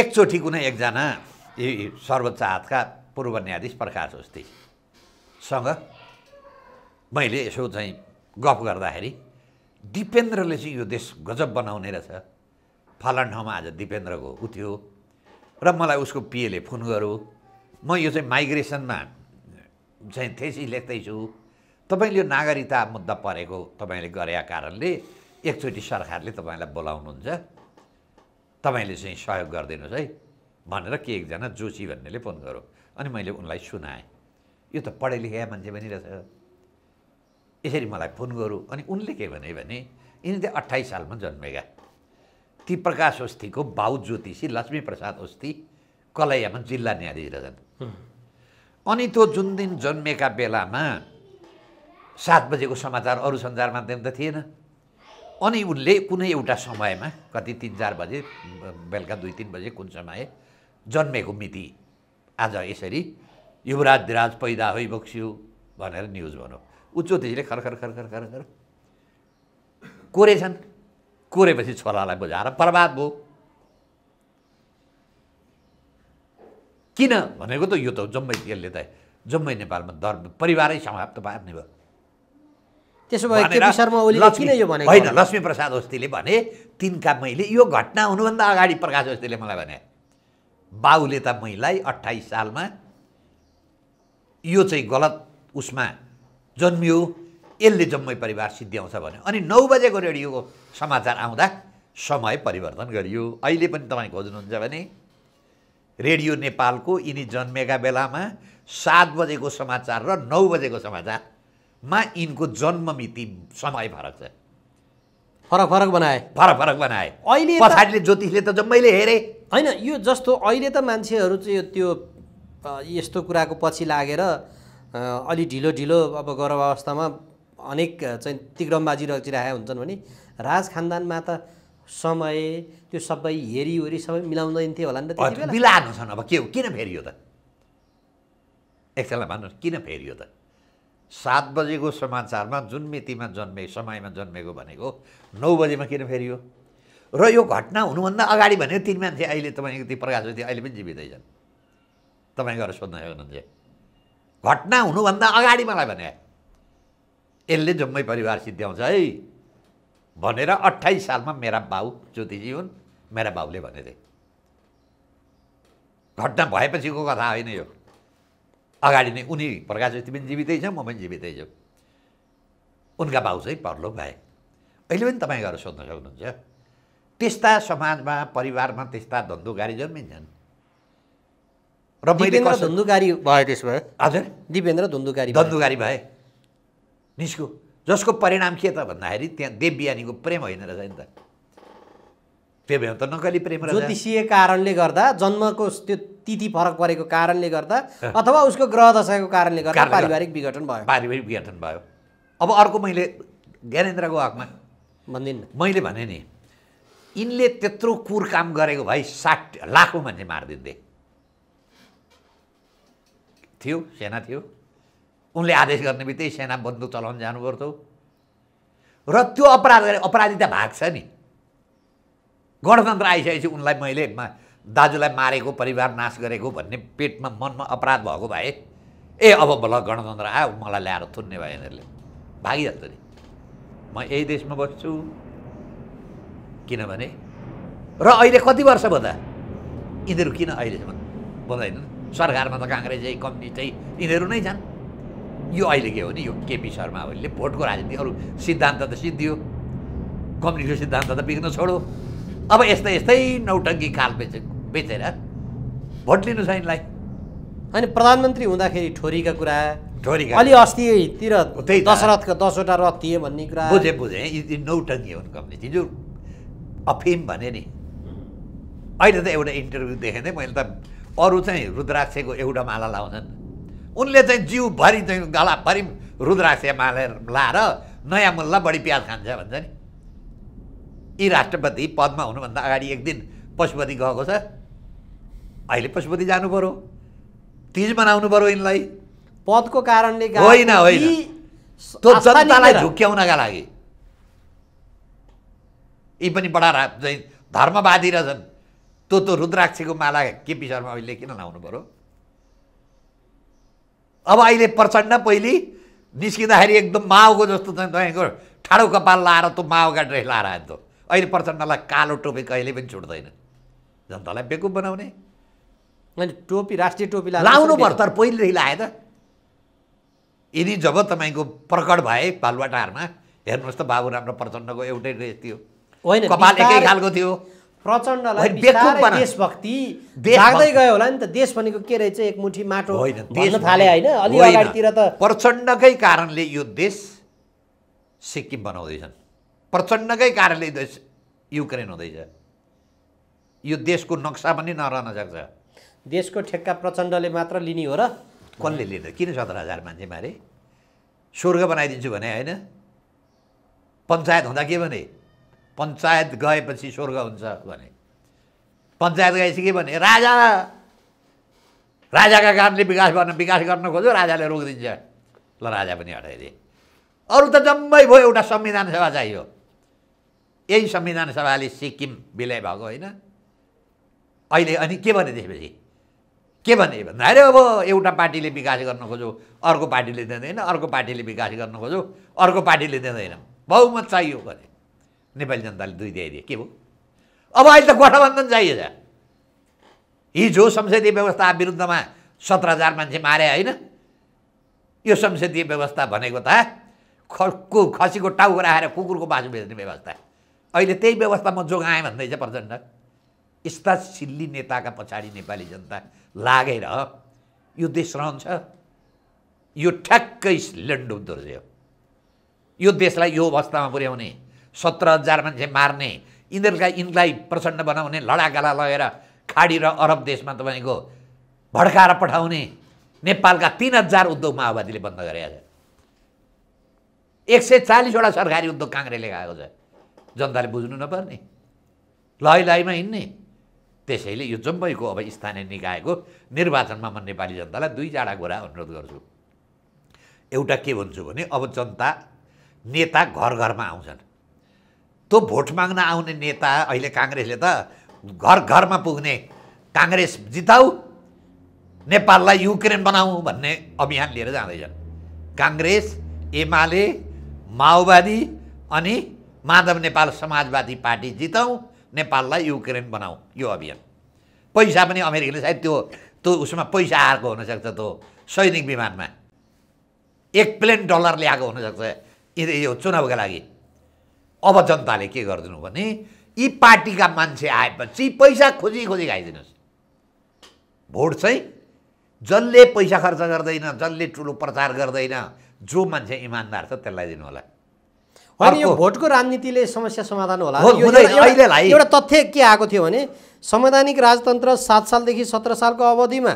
एकचोटि कुनै एकजना सर्वोच्च हातका पूर्व न्यायाधीश प्रकाश होस्तीसँग मैले यसो चाहिँ गफ गर्दाखेरि दिपेन्द्रले चाहिँ यो देश गजब बनाउने रहेछ फलान ठाउँमा आज दिपेन्द्रको उठ्यो र मलाई उसको पिएले फोन गरौँ म यो चाहिँ माइग्रेसनमा चाहिँ थेसी लेख्दैछु तपाईँले यो नागरिकता मुद्दा परेको तपाईँले गरेका कारणले एकचोटि सरकारले तपाईँलाई बोलाउनुहुन्छ तपाईँले चाहिँ सहयोग गरिदिनुहोस् है भनेर के एकजना जोशी भन्नेले फोन गरौँ अनि मैले उनलाई सुनाएँ यो त पढे लेखेका मान्छे पनि रहेछ यसरी मलाई फोन गरौँ अनि उनले के भने भने यिनी चाहिँ अट्ठाइस सालमा जन्मेका ती प्रकाश अस्थीको बाउ ज्योतिषी लक्ष्मीप्रसाद अस्थी कलैयामा जिल्ला न्यायाधीश रहेछन् अनि त्यो जुन दिन जन्मेका बेलामा सात बजेको समाचार अरू सञ्चार माध्यम त थिएन अनि उनले कुनै एउटा समयमा कति तिन चार बजे बेलुका दुई तिन बजे कुन समय जन्मेको मिति आज यसरी युवराज धिराज पैदा भइबक्स्यो भनेर न्युज भनौँ उच्चोतिजीले खरखर खरखर खरखर कोरेछन् कोरेपछि छोरालाई बुझाएर बर्बाद भयो किन भनेको त यो त जम्मै यसले त जम्मै नेपालमा धर्म परिवारै समाप्त पार्ने भयो त्यसो भए होइन लक्ष्मी प्रसाद भने तिनका मैले यो घटना हुनुभन्दा अगाडि प्रकाश अस्तीले मलाई भने बाउले त मैलाई अट्ठाइस सालमा यो चाहिँ गलत उसमा जन्मियो यसले जम्मै परिवार सिद्ध्याउँछ भने अनि नौ बजेको रेडियोको समाचार आउँदा समय परिवर्तन गरियो अहिले पनि तपाईँ खोज्नुहुन्छ भने रेडियो नेपालको यिनी जन्मेका बेलामा सात बजेको समाचार र नौ बजेको समाचारमा यिनको जन्म मिति समय फरक छ फरक फरक बनाए फरक फरक बनाए अहिले पछाडिले ज्योतिषले त जम्मैले हेरे होइन यो जस्तो अहिले त मान्छेहरू चाहिँ त्यो यस्तो कुराको पछि लागेर अलि ढिलो ढिलो अब गर्भ अवस्थामा अनेक चाहिँ तिग्रमबाजी रचिरहेका हुन्छन् भने राज खानदानमा त समय त्यो सबै हेरिहोरी सबै मिलाउँदैन थियो होला नि त मिलाएको छन् अब के हो किन फेरि त एकछिनलाई भन्नु किन फेरि त सात बजेको समाचारमा जुन मितिमा जन्मे समयमा जन्मेको भनेको नौ बजेमा किन फेरि र यो घटना हुनुभन्दा अगाडि भनेको तिन मान्छे अहिले तपाईँको ती प्रकाश थियो अहिले पनि जीवितै छन् तपाईँ गएर सोध्न सक्नुहुन्छ घटना हुनुभन्दा अगाडि मलाई भने यसले जम्मै परिवार सिद्ध्याउँछ है भनेर अठाइस सालमा मेरा बाउ ज्योतिजी हुन् मेरा बाउले भनेथे घटना भएपछिको कथा होइन यो अगाडि नै उनी प्रकाश जति पनि जीवितै छ म पनि जीवितै छु उनका बाउ चाहिँ पर्लो भए अहिले पनि तपाईँ गएर सोध्न सक्नुहुन्छ त्यस्ता समाजमा परिवारमा त्यस्ता धन्दुकारी जन्मिन्छन् र मैले धुन्दुकारी भयो भए हजुर दिपेन्द्र धुन्दुकारी धन्दुगारी भए निस्को जसको परिणाम के त भन्दाखेरि त्यहाँ देव बिहानीको प्रेम होइन रहेछ नि त त्यो भयो त नकली प्रेम ज्योतिषीय कारणले गर्दा जन्मको त्यो तिथि फरक परेको कारणले गर्दा अथवा उसको ग्रह दशाको कारणले गर्दा पारिवारिक विघटन भयो पारिवारिक विघटन भयो अब अर्को मैले ज्ञानेन्द्रको हकमा भन्दिनँ मैले भने नि यिनले त्यत्रो कुर काम गरेको भाइ साठ लाखौँ मान्छे मारिदिन्थे थियो सेना थियो उनले आदेश गर्ने बित्तिकै सेना बन्दुक चलाउन जानुपर्थ्यो र त्यो अपराध गरे अपराधी त भाग छ नि गणतन्त्र आइसकेपछि उनलाई मैले मा दाजुलाई मारेको परिवार नाश गरेको भन्ने पेटमा मनमा अपराध भएको भए ए अब बल्ल गणतन्त्र आयो मलाई ल्याएर थुन्ने भयो यिनीहरूले भागिहाल्छ नि म यही देशमा बस्छु किनभने र अहिले कति वर्ष भन्दा यिनीहरू किन अहिलेसम्म बोल्दैनन् सरकारमा त काङ्ग्रेसै कम्युनिस्टै यिनीहरू नै छन् यो अहिले के हो नि यो केपी शर्मा ओलीले भोटको राजनीति अरू सिद्धान्त त सिद्धियो कम्युनिस्टको सिद्धान्त त बिग्न छोडो अब यस्तै यस्तै नौटङ्की काल बेचे बेचेर भोट लिनु छ यिनलाई अनि प्रधानमन्त्री हुँदाखेरि ठोरीका कुरा ठोरी अलि अस्तितिर त्यही दशरथको दसवटा रथ थिए भन्ने कुरा बुझेँ बुझेँ यी नौटङ्की हो कम्युनिस्ट हिजो अफिम भने नि अहिले त एउटा इन्टरभ्यू देखेँ मैले त अरू चाहिँ रुद्राक्षको एउटा माला लाउँछन् उनले चाहिँ जिउभरि चाहिँ गलाभरि रुद्राक्ष मालेर लाएर नयाँ मुल्ला बढी प्याज खान्छ भन्छ नि यी राष्ट्रपति पदमा हुनुभन्दा अगाडि एक दिन पशुपति गएको छ अहिले पशुपति जानु पऱ्यो तिज मनाउनु पऱ्यो यिनलाई पदको कारणले होइन होइन त्यो जनतालाई झुक्क्याउनका लागि यी पनि बडा चाहिँ धर्मवादी रहेछन् त्यो त्यो रुद्राक्षीको माला केपी शर्मा अहिले किन लाउनु पऱ्यो अब अहिले प्रचण्ड पहिले निस्किँदाखेरि एकदम माओको जस्तो चाहिँ तपाईँको ठाडो कपाल लाएर त्यो माओका ड्रेस लाएर आयो अहिले प्रचण्डलाई कालो टोपी कहिले पनि छुट्दैन जनतालाई बेकुप बनाउने अनि टोपी राष्ट्रिय टोपी लाउनु पर्छ तर पहिलेदेखि लाए त यदि जब तपाईँको प्रकट भए बालुवाटारमा हेर्नुहोस् त बाबुराम र प्रचण्डको एउटै ड्रेस थियो होइन कपाल एकै खालको थियो प्रचण्डलाई देशभक्ति गयो होला नि त देश भनेको के रहेछ एक मुठी माटो होइन प्रचण्डकै कारणले यो देश सिक्किम बनाउँदैछन् प्रचण्डकै कारणले देश युक्रेन हुँदैछ यो देशको नक्सा पनि नरहन सक्छ देशको ठेक्का प्रचण्डले मात्र लिने हो र कसले लिने किन सत्र हजार मान्छे मारे स्वर्ग बनाइदिन्छु भने होइन पञ्चायत हुँदा के भने पञ्चायत गएपछि स्वर्ग हुन्छ भने पञ्चायत गएपछि के भने राजा राजाका कारणले विकास गर्न विकास गर्न खोज्यो राजाले रोकिदिन्छ ल राजा पनि हटाइदिए अरू त जम्मै भयो एउटा संविधान सभा चाहियो यही संविधान सभाले सिक्किम विलय भएको होइन अहिले अनि के भने त्यसपछि के भने भन्दाखेरि अब एउटा पार्टीले विकास गर्न खोज्यो अर्को पार्टीले दिँदैन अर्को पार्टीले विकास गर्न खोज्यो अर्को पार्टीले दिँदैन बहुमत चाहियो भने नेपाली जनताले दुई ल्याइदिए के भयो अब अहिले त गठबन्धन चाहिएछ हिजो संसदीय व्यवस्था विरुद्धमा सत्र हजार मान्छे मारे होइन यो संसदीय व्यवस्था भनेको त खको खसीको टाउको राखेर कुकुरको मासु बेच्ने व्यवस्था अहिले त्यही व्यवस्था म जोगाएँ भन्दैछ प्रचण्ड यस्ता सिल्ली नेताका पछाडि नेपाली जनता लागेर यो देश रहन्छ यो ठ्याक्कै लेन्डो दोर्ज्यो यो देशलाई यो अवस्थामा पुर्याउने सत्र हजार मान्छे मार्ने यिनीहरूका यिनलाई प्रचण्ड बनाउने लडागाला लगेर खाडी र अरब देशमा तपाईँको भड्काएर पठाउने नेपालका तिन हजार उद्योग माओवादीले बन्द गरेका छन् एक सय चालिसवटा सरकारी उद्योग काङ्ग्रेसले गएको छ जनताले बुझ्नु नपर्ने लै लैमा हिँड्ने त्यसैले यो जम्मैको अब स्थानीय निकायको निर्वाचनमा म नेपाली जनतालाई दुई कुरा अनुरोध गर्छु एउटा के भन्छु भने अब जनता नेता घर घरमा आउँछन् त्यो भोट माग्न आउने नेता अहिले काङ्ग्रेसले त घर घरमा पुग्ने काङ्ग्रेस जिताऊ नेपाललाई युक्रेन बनाऊ भन्ने अभियान लिएर जाँदैछन् काङ्ग्रेस एमाले माओवादी अनि माधव नेपाल समाजवादी पार्टी जिताउँ नेपाललाई युक्रेन बनाऊ यो अभियान पैसा पनि अमेरिकाले सायद त्यो त्यो उसमा पैसा आएको हुनसक्छ त्यो सैनिक विमानमा एक प्लेन डलर ल्याएको हुनसक्छ यो चुनावका लागि अब जनताले के गरिदिनु भने यी पार्टीका मान्छे आएपछि पैसा खोजी खोजी खाइदिनुहोस् भोट चाहिँ जसले पैसा खर्च गर्दैन जसले ठुलो प्रचार गर्दैन जो मान्छे इमान्दार छ त्यसलाई दिनु होला होइन यो भोटको राजनीतिले समस्या समाधान होला अहिलेलाई एउटा तथ्य के आएको थियो भने संवैधानिक राजतन्त्र सात सालदेखि सत्र सालको अवधिमा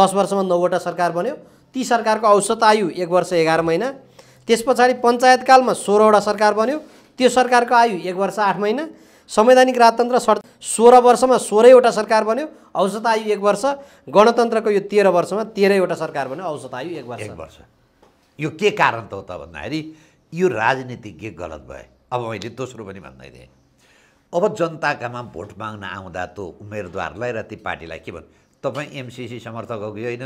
दस वर्षमा नौवटा सरकार बन्यो ती सरकारको औसत आयु एक वर्ष एघार महिना त्यस पछाडि पञ्चायतकालमा सोह्रवटा सरकार बन्यो त्यो सरकारको आयु एक वर्ष आठ महिना संवैधानिक राजतन्त्र सड सोह्र वर्षमा सोह्रैवटा सरकार बन्यो औसत आयु एक वर्ष गणतन्त्रको यो तेह्र वर्षमा तेह्रैवटा सरकार बन्यो औसत आयु एक वर्ष एक वर्ष यो के कारण त हो त भन्दाखेरि यो राजनीतिज्ञ गलत भयो अब मैले दोस्रो पनि भन्दै थिएँ अब जनताकामा भोट माग्न आउँदा त उम्मेदवारलाई र ती पार्टीलाई के भन् तपाईँ एमसिसी समर्थक हो कि होइन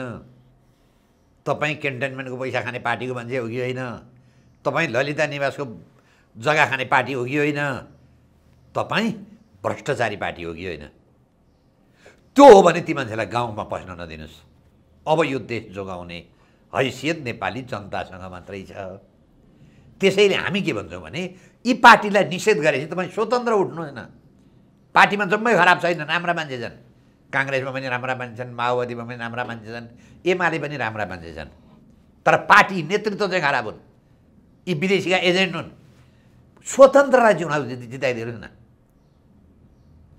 तपाईँ क्यान्टोनमेन्टको पैसा खाने पार्टीको मान्छे हो कि होइन तपाईँ ललिता निवासको जग्गा खाने पार्टी हो कि होइन तपाईँ भ्रष्टाचारी पार्टी हो कि होइन त्यो हो भने ती मान्छेलाई गाउँमा पस्न नदिनुहोस् अब यो देश जोगाउने हैसियत नेपाली जनतासँग मात्रै छ त्यसैले हामी के भन्छौँ भने यी पार्टीलाई निषेध गरेपछि तपाईँ स्वतन्त्र उठ्नुहोस् न पार्टीमा जम्मै खराब छैन राम्रा मान्छे छन् काङ्ग्रेसमा पनि राम्रा मान्छे छन् माओवादीमा पनि राम्रा मान्छे छन् एमाले पनि राम्रा मान्छे छन् तर पार्टी नेतृत्व चाहिँ खराब हुन् यी विदेशीका एजेन्ट हुन् स्वतन्त्र राज्य उनीहरू जिताइदिनुहोस् न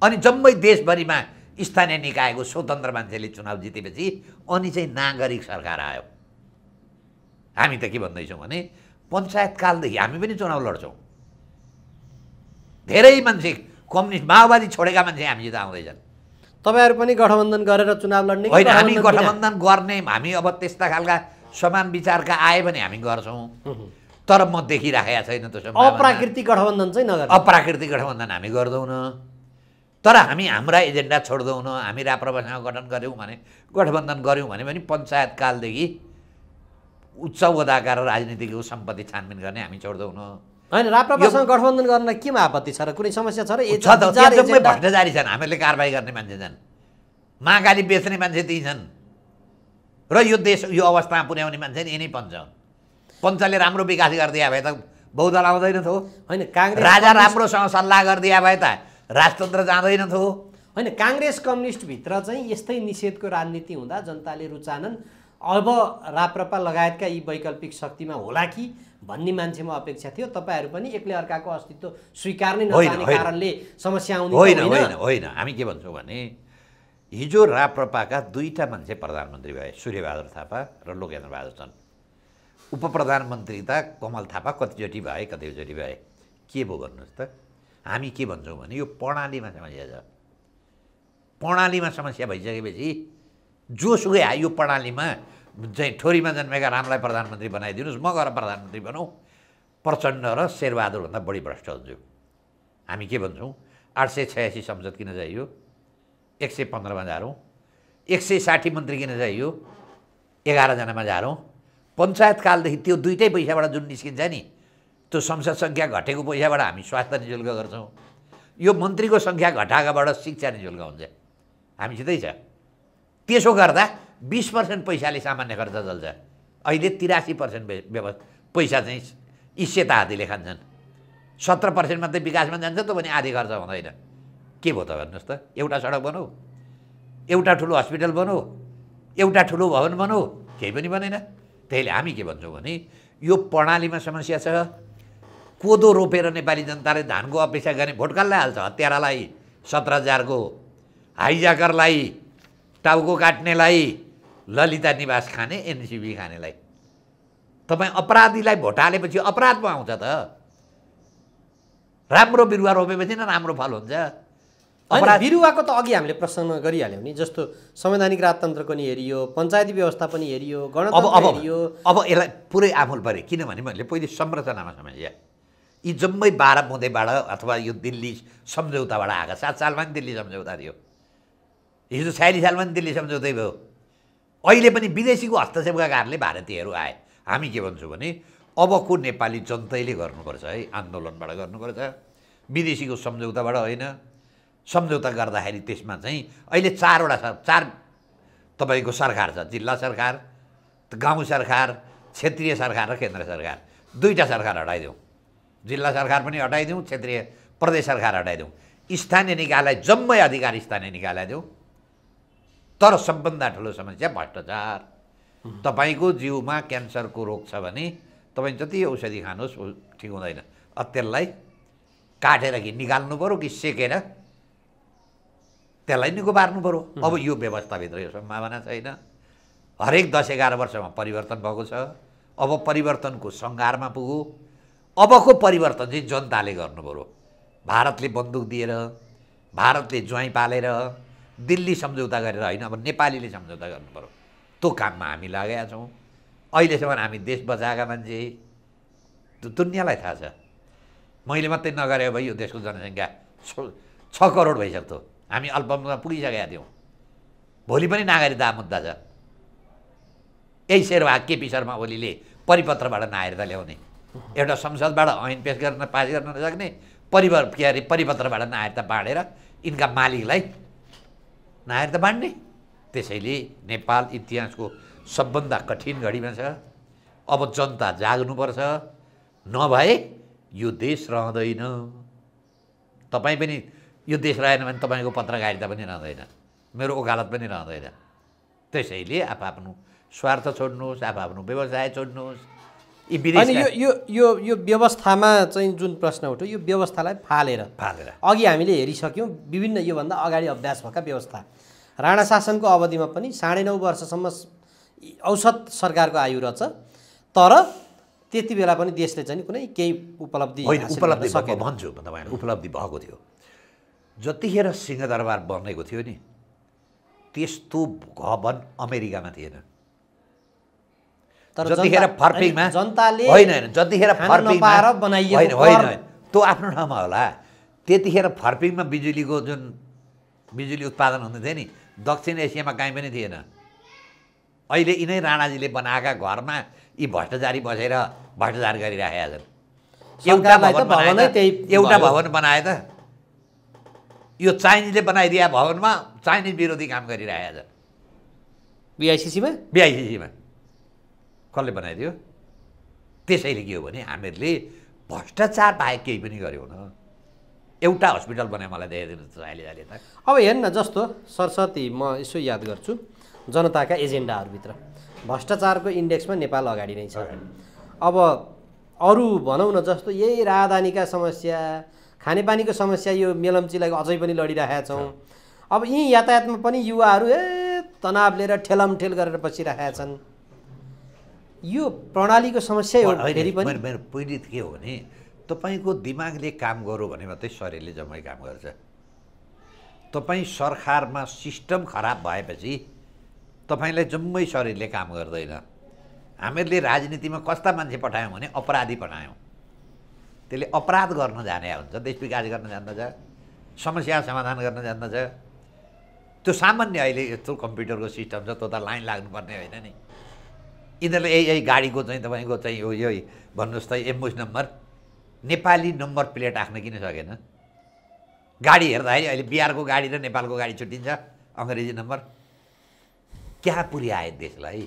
अनि जम्मै देशभरिमा स्थानीय निकायको स्वतन्त्र मान्छेले चुनाव जितेपछि अनि चाहिँ नागरिक सरकार आयो हामी त के भन्दैछौँ भने पञ्चायतकालदेखि हामी पनि चुनाव लड्छौँ धेरै मान्छे कम्युनिस्ट माओवादी छोडेका मान्छे हामीसित आउँदैछन् तपाईँहरू पनि गठबन्धन गरेर चुनाव लड्ने होइन हामी गठबन्धन गर्ने हामी अब त्यस्ता खालका समान विचारका आए पनि हामी गर्छौँ तर म देखिराखेका छैन त्यो अप्राकृतिक गठबन्धन चाहिँ नगर अप्राकृतिक गठबन्धन हामी गर्दैनौँ तर हामी हाम्रा एजेन्डा छोड्दैनौँ हामी राप्रपासँग गठन गऱ्यौँ भने गठबन्धन गऱ्यौँ भने पनि पञ्चायतकालदेखि उच्च ओदाका र राजनीतिको सम्पत्ति छानबिन गर्ने हामी छोड्दैनौँ होइन राप्रपासँग गठबन्धन गर्न केमा आपत्ति छ र कुनै समस्या छ र भ्रष्टाचारी छन् हामीहरूले कारवाही गर्ने मान्छे छन् महाकाली बेच्ने मान्छे ती छन् र यो देश यो अवस्थामा पुर्याउने मान्छे यिनै पन्छ पञ्चले राम्रो विकास गरिदिए भए त बहुदल लाउँदैन थियो होइन काङ्ग्रेस राजा राम्रोसँग सल्लाह गरिदिए भए त राजतन्त्र जाँदैन थियो होइन काङ्ग्रेस कम्युनिस्टभित्र चाहिँ यस्तै निषेधको राजनीति हुँदा जनताले रुचानन् अब राप्रपा लगायतका यी वैकल्पिक शक्तिमा होला कि भन्ने मान्छेमा अपेक्षा थियो तपाईँहरू पनि एक्लै अर्काको अस्तित्व स्वीकार नै कारणले समस्या आउने होइन होइन होइन हामी के भन्छौँ भने हिजो राप्रपाका दुईवटा मान्छे प्रधानमन्त्री भए सूर्यबहादुर थापा र लोकेन्द्रबहादुर चन्द उपप्रधानमन्त्री त कमल थापा कतिचोटि भए कतिचोटि भए के भयो भन्नुहोस् त हामी के भन्छौँ भने यो प्रणालीमा समस्या छ प्रणालीमा समस्या भइसकेपछि जोसुकै यो प्रणालीमा चाहिँ ठोरीमा जन्मेका रामलाई प्रधानमन्त्री बनाइदिनुहोस् म गएर प्रधानमन्त्री बनाऊ प्रचण्ड र शेरबहादुरभन्दा बढी भ्रष्ट हुन्छु हामी के भन्छौँ आठ सय छयासी संसद किन चाहियो एक सय पन्ध्रमा झारौँ एक सय साठी मन्त्री किन चाहियो एघारजनामा झारौँ कालदेखि त्यो दुइटै पैसाबाट जुन निस्किन्छ नि त्यो संसद सङ्ख्या घटेको पैसाबाट हामी स्वास्थ्य नि शुल्क गर्छौँ यो मन्त्रीको सङ्ख्या घटाएकोबाट शिक्षा नि शुल्क हुन्छ हामीसितै छ त्यसो गर्दा बिस पर्सेन्ट पैसाले सामान्य खर्च चल्छ अहिले तिरासी पर्सेन्ट पैसा चाहिँ इस्यता हातीले खान्छन् सत्र पर्सेन्ट मात्रै विकासमा जान्छ त पनि आधी खर्च हुँदैन के भयो त भन्नुहोस् त एउटा सडक बनाऊ एउटा ठुलो हस्पिटल बनाऊ एउटा ठुलो भवन बनाऊ केही पनि बनेन त्यसैले हामी के भन्छौँ भने यो प्रणालीमा समस्या छ कोदो रोपेर नेपाली जनताले धानको अपेक्षा गर्ने भोट कसलाई हाल्छ हत्यारालाई सत्र हजारको हाइजाकरलाई टाउको काट्नेलाई ललिता निवास खाने एनसिपी खानेलाई तपाईँ अपराधीलाई भोट हालेपछि अपराधमा आउँछ त राम्रो बिरुवा रोपेपछि नै राम्रो फल हुन्छ बिरुवाको त अघि हामीले प्रसङ्ग गरिहाल्यौँ नि जस्तो संवैधानिक राजतन्त्र पनि हेरियो पञ्चायती व्यवस्था पनि हेरियो गणतन्त्र हेरियो अब यसलाई पुरै आफूल परे किनभने मैले पहिले संरचनामा समस्या यी जम्मै बाह्र बुँदैबाट अथवा यो दिल्ली सम्झौताबाट आएका सात सालमा पनि दिल्ली सम्झौता थियो हिजो छयालिस सालमा पनि दिल्ली सम्झौतै भयो अहिले पनि विदेशीको हस्तक्षेपका कारणले भारतीयहरू आए हामी के भन्छौँ भने अबको नेपाली जनताले गर्नुपर्छ है आन्दोलनबाट गर्नुपर्छ विदेशीको सम्झौताबाट होइन सम्झौता गर्दाखेरि त्यसमा चाहिँ अहिले चारवटा चार तपाईँको सरकार छ जिल्ला सरकार गाउँ सरकार क्षेत्रीय सरकार र केन्द्र सरकार दुईवटा सरकार हटाइदिउँ जिल्ला सरकार पनि हटाइदिउँ क्षेत्रीय प्रदेश सरकार हटाइदिउँ स्थानीय निकायलाई जम्मै अधिकार स्थानीय निकायलाई दिउँ तर सबभन्दा ठुलो समस्या भ्रष्टाचार तपाईँको जिउमा क्यान्सरको रोग छ भने तपाईँ जति औषधि खानुहोस् ठिक हुँदैन त्यसलाई काटेर कि निकाल्नु पऱ्यो कि सेकेर त्यसलाई नि गोबार्नु पऱ्यो अब यो व्यवस्थाभित्र यो सम्भावना छैन हरेक दस एघार वर्षमा परिवर्तन भएको छ अब परिवर्तनको सङ्घारमा पुग्यो अबको परिवर्तन चाहिँ जनताले गर्नु पऱ्यो भारतले बन्दुक दिएर भारतले ज्वाइँ पालेर दिल्ली सम्झौता गरेर होइन अब नेपालीले सम्झौता गर्नु पऱ्यो त्यो काममा हामी लागेका छौँ अहिलेसम्म हामी देश बचाएका मान्छे दुनियाँलाई थाहा छ मैले मात्रै नगरे भाइ यो देशको जनसङ्ख्या छ छ करोड भइसक्थ्यो हामी अल्पमतमा पुगिसकेका थियौँ भोलि पनि नागरिकता मुद्दा छ यही शेरवा केपी शर्मा ओलीले परिपत्रबाट नागरिकता ल्याउने एउटा संसदबाट ऐन पेस गर्न पास गर्न नसक्ने परिव के अरे परिपत्रबाट नागरिकता बाँडेर यिनका मालिकलाई नागरिकता बाँड्ने त्यसैले नेपाल इतिहासको सबभन्दा कठिन घडीमा छ अब जनता जाग्नुपर्छ नभए यो देश रहँदैन तपाईँ पनि यो देश रहेन भने तपाईँको पत्रकारिता पनि रहँदैन मेरो ओकालत पनि रहँदैन त्यसैले आफ्नो स्वार्थ छोड्नुहोस् आफ्नो व्यवसाय छोड्नुहोस् अनि यो यो यो यो व्यवस्थामा चाहिँ जुन प्रश्न उठ्यो यो व्यवस्थालाई फालेर फालेर अघि हामीले हेरिसक्यौँ विभिन्न योभन्दा अगाडि अभ्यास भएका व्यवस्था राणा शासनको अवधिमा पनि साढे नौ वर्षसम्म औसत सरकारको आयु रहेछ तर त्यति बेला पनि देशले चाहिँ कुनै केही उपलब्धि उपलब्धि भन्छु तपाईँहरू उपलब्धि भएको थियो जतिखेर सिंहदरबार बनेको थियो नि त्यस्तो भवन अमेरिकामा थिएन तर जतिखेर फर्पिङमा जनताले होइन होइन जतिखेर बनाइयो होइन होइन त्यो आफ्नो ठाउँमा होला त्यतिखेर फर्पिङमा बिजुलीको जुन बिजुली उत्पादन हुँदैथ्यो नि दक्षिण एसियामा काहीँ पनि थिएन अहिले यिनै राणाजीले बनाएका घरमा यी भ्रष्टाचारी बसेर भ्रष्टाचार गरिराखेका छन् एउटा एउटा भवन बनाए त यो चाइनिजले बनाइदिया भवनमा चाइनिज विरोधी काम गरिरहेछ बिआइसिसीमा बिआइसिसीमा कसले बनाइदियो त्यसैले के हो भने हामीहरूले भ्रष्टाचार बाहेक केही पनि गऱ्यौँ न एउटा हस्पिटल बनायो मलाई देखाइदिनु त अहिले अहिले त अब हेर्न जस्तो सरस्वती म यसो याद गर्छु जनताका एजेन्डाहरूभित्र भ्रष्टाचारको इन्डेक्समा नेपाल अगाडि नै छ अब अरू भनौँ न जस्तो यही राजधानीका समस्या खानेपानीको समस्या यो मेलम्चीलाई अझै पनि लडिरहेका छौँ अब यी यातायातमा पनि युवाहरू ए तनाव लिएर ठेलमठेल गरेर बसिरहेका छन् यो प्रणालीको समस्या हो फेरि पनि मेरो पहिले के हो भने तपाईँको दिमागले काम गर्यो भने मात्रै शरीरले जम्मै काम गर्छ तपाईँ सरकारमा सिस्टम खराब भएपछि तपाईँलाई जम्मै शरीरले काम गर्दैन हामीहरूले राजनीतिमा कस्ता मान्छे पठायौँ भने अपराधी पठायौँ त्यसले अपराध गर्न जाने हुन्छ देश विकास गर्न जान्दछ समस्या समाधान गर्न जान्दछ त्यो सामान्य अहिले यस्तो कम्प्युटरको सिस्टम छ त्यो त लाइन लाग्नुपर्ने होइन नि यिनीहरूले यही यही गाडीको चाहिँ तपाईँको चाहिँ यो यही भन्नुहोस् त एम्बुस नम्बर नेपाली नम्बर प्लेट राख्न किन सकेन गाडी हेर्दाखेरि अहिले बिहारको गाडी र नेपालको गाडी छुट्टिन्छ अङ्ग्रेजी नम्बर क्या पुर्याए देशलाई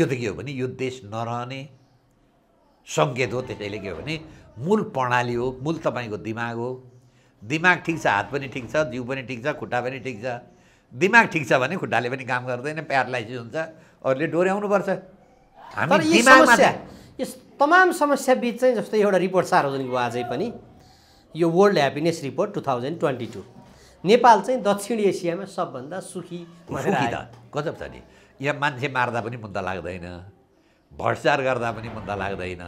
यो त के हो भने यो देश नरहने सङ्केत हो त्यसैले के हो भने मूल प्रणाली हो मूल तपाईँको दिमाग हो दिमाग ठिक छ हात पनि ठिक छ जिउ पनि ठिक छ खुट्टा पनि ठिक छ दिमाग ठिक छ भने खुट्टाले पनि काम गर्दैन प्यारालाइसिस हुन्छ अरूले डोर्याउनुपर्छ हामी यस तमाम समस्या बिच चाहिँ जस्तै एउटा रिपोर्ट सार्वजनिक भयो अझै पनि यो world happiness report two thousand twenty two Nepal चाहिँ दक्षिण एसियामा सबभन्दा सुखी गजब छ नि यहाँ मान्छे मार्दा पनि मुद्दा लाग्दैन भ्रष्टाचार गर्दा पनि त लाग्दैन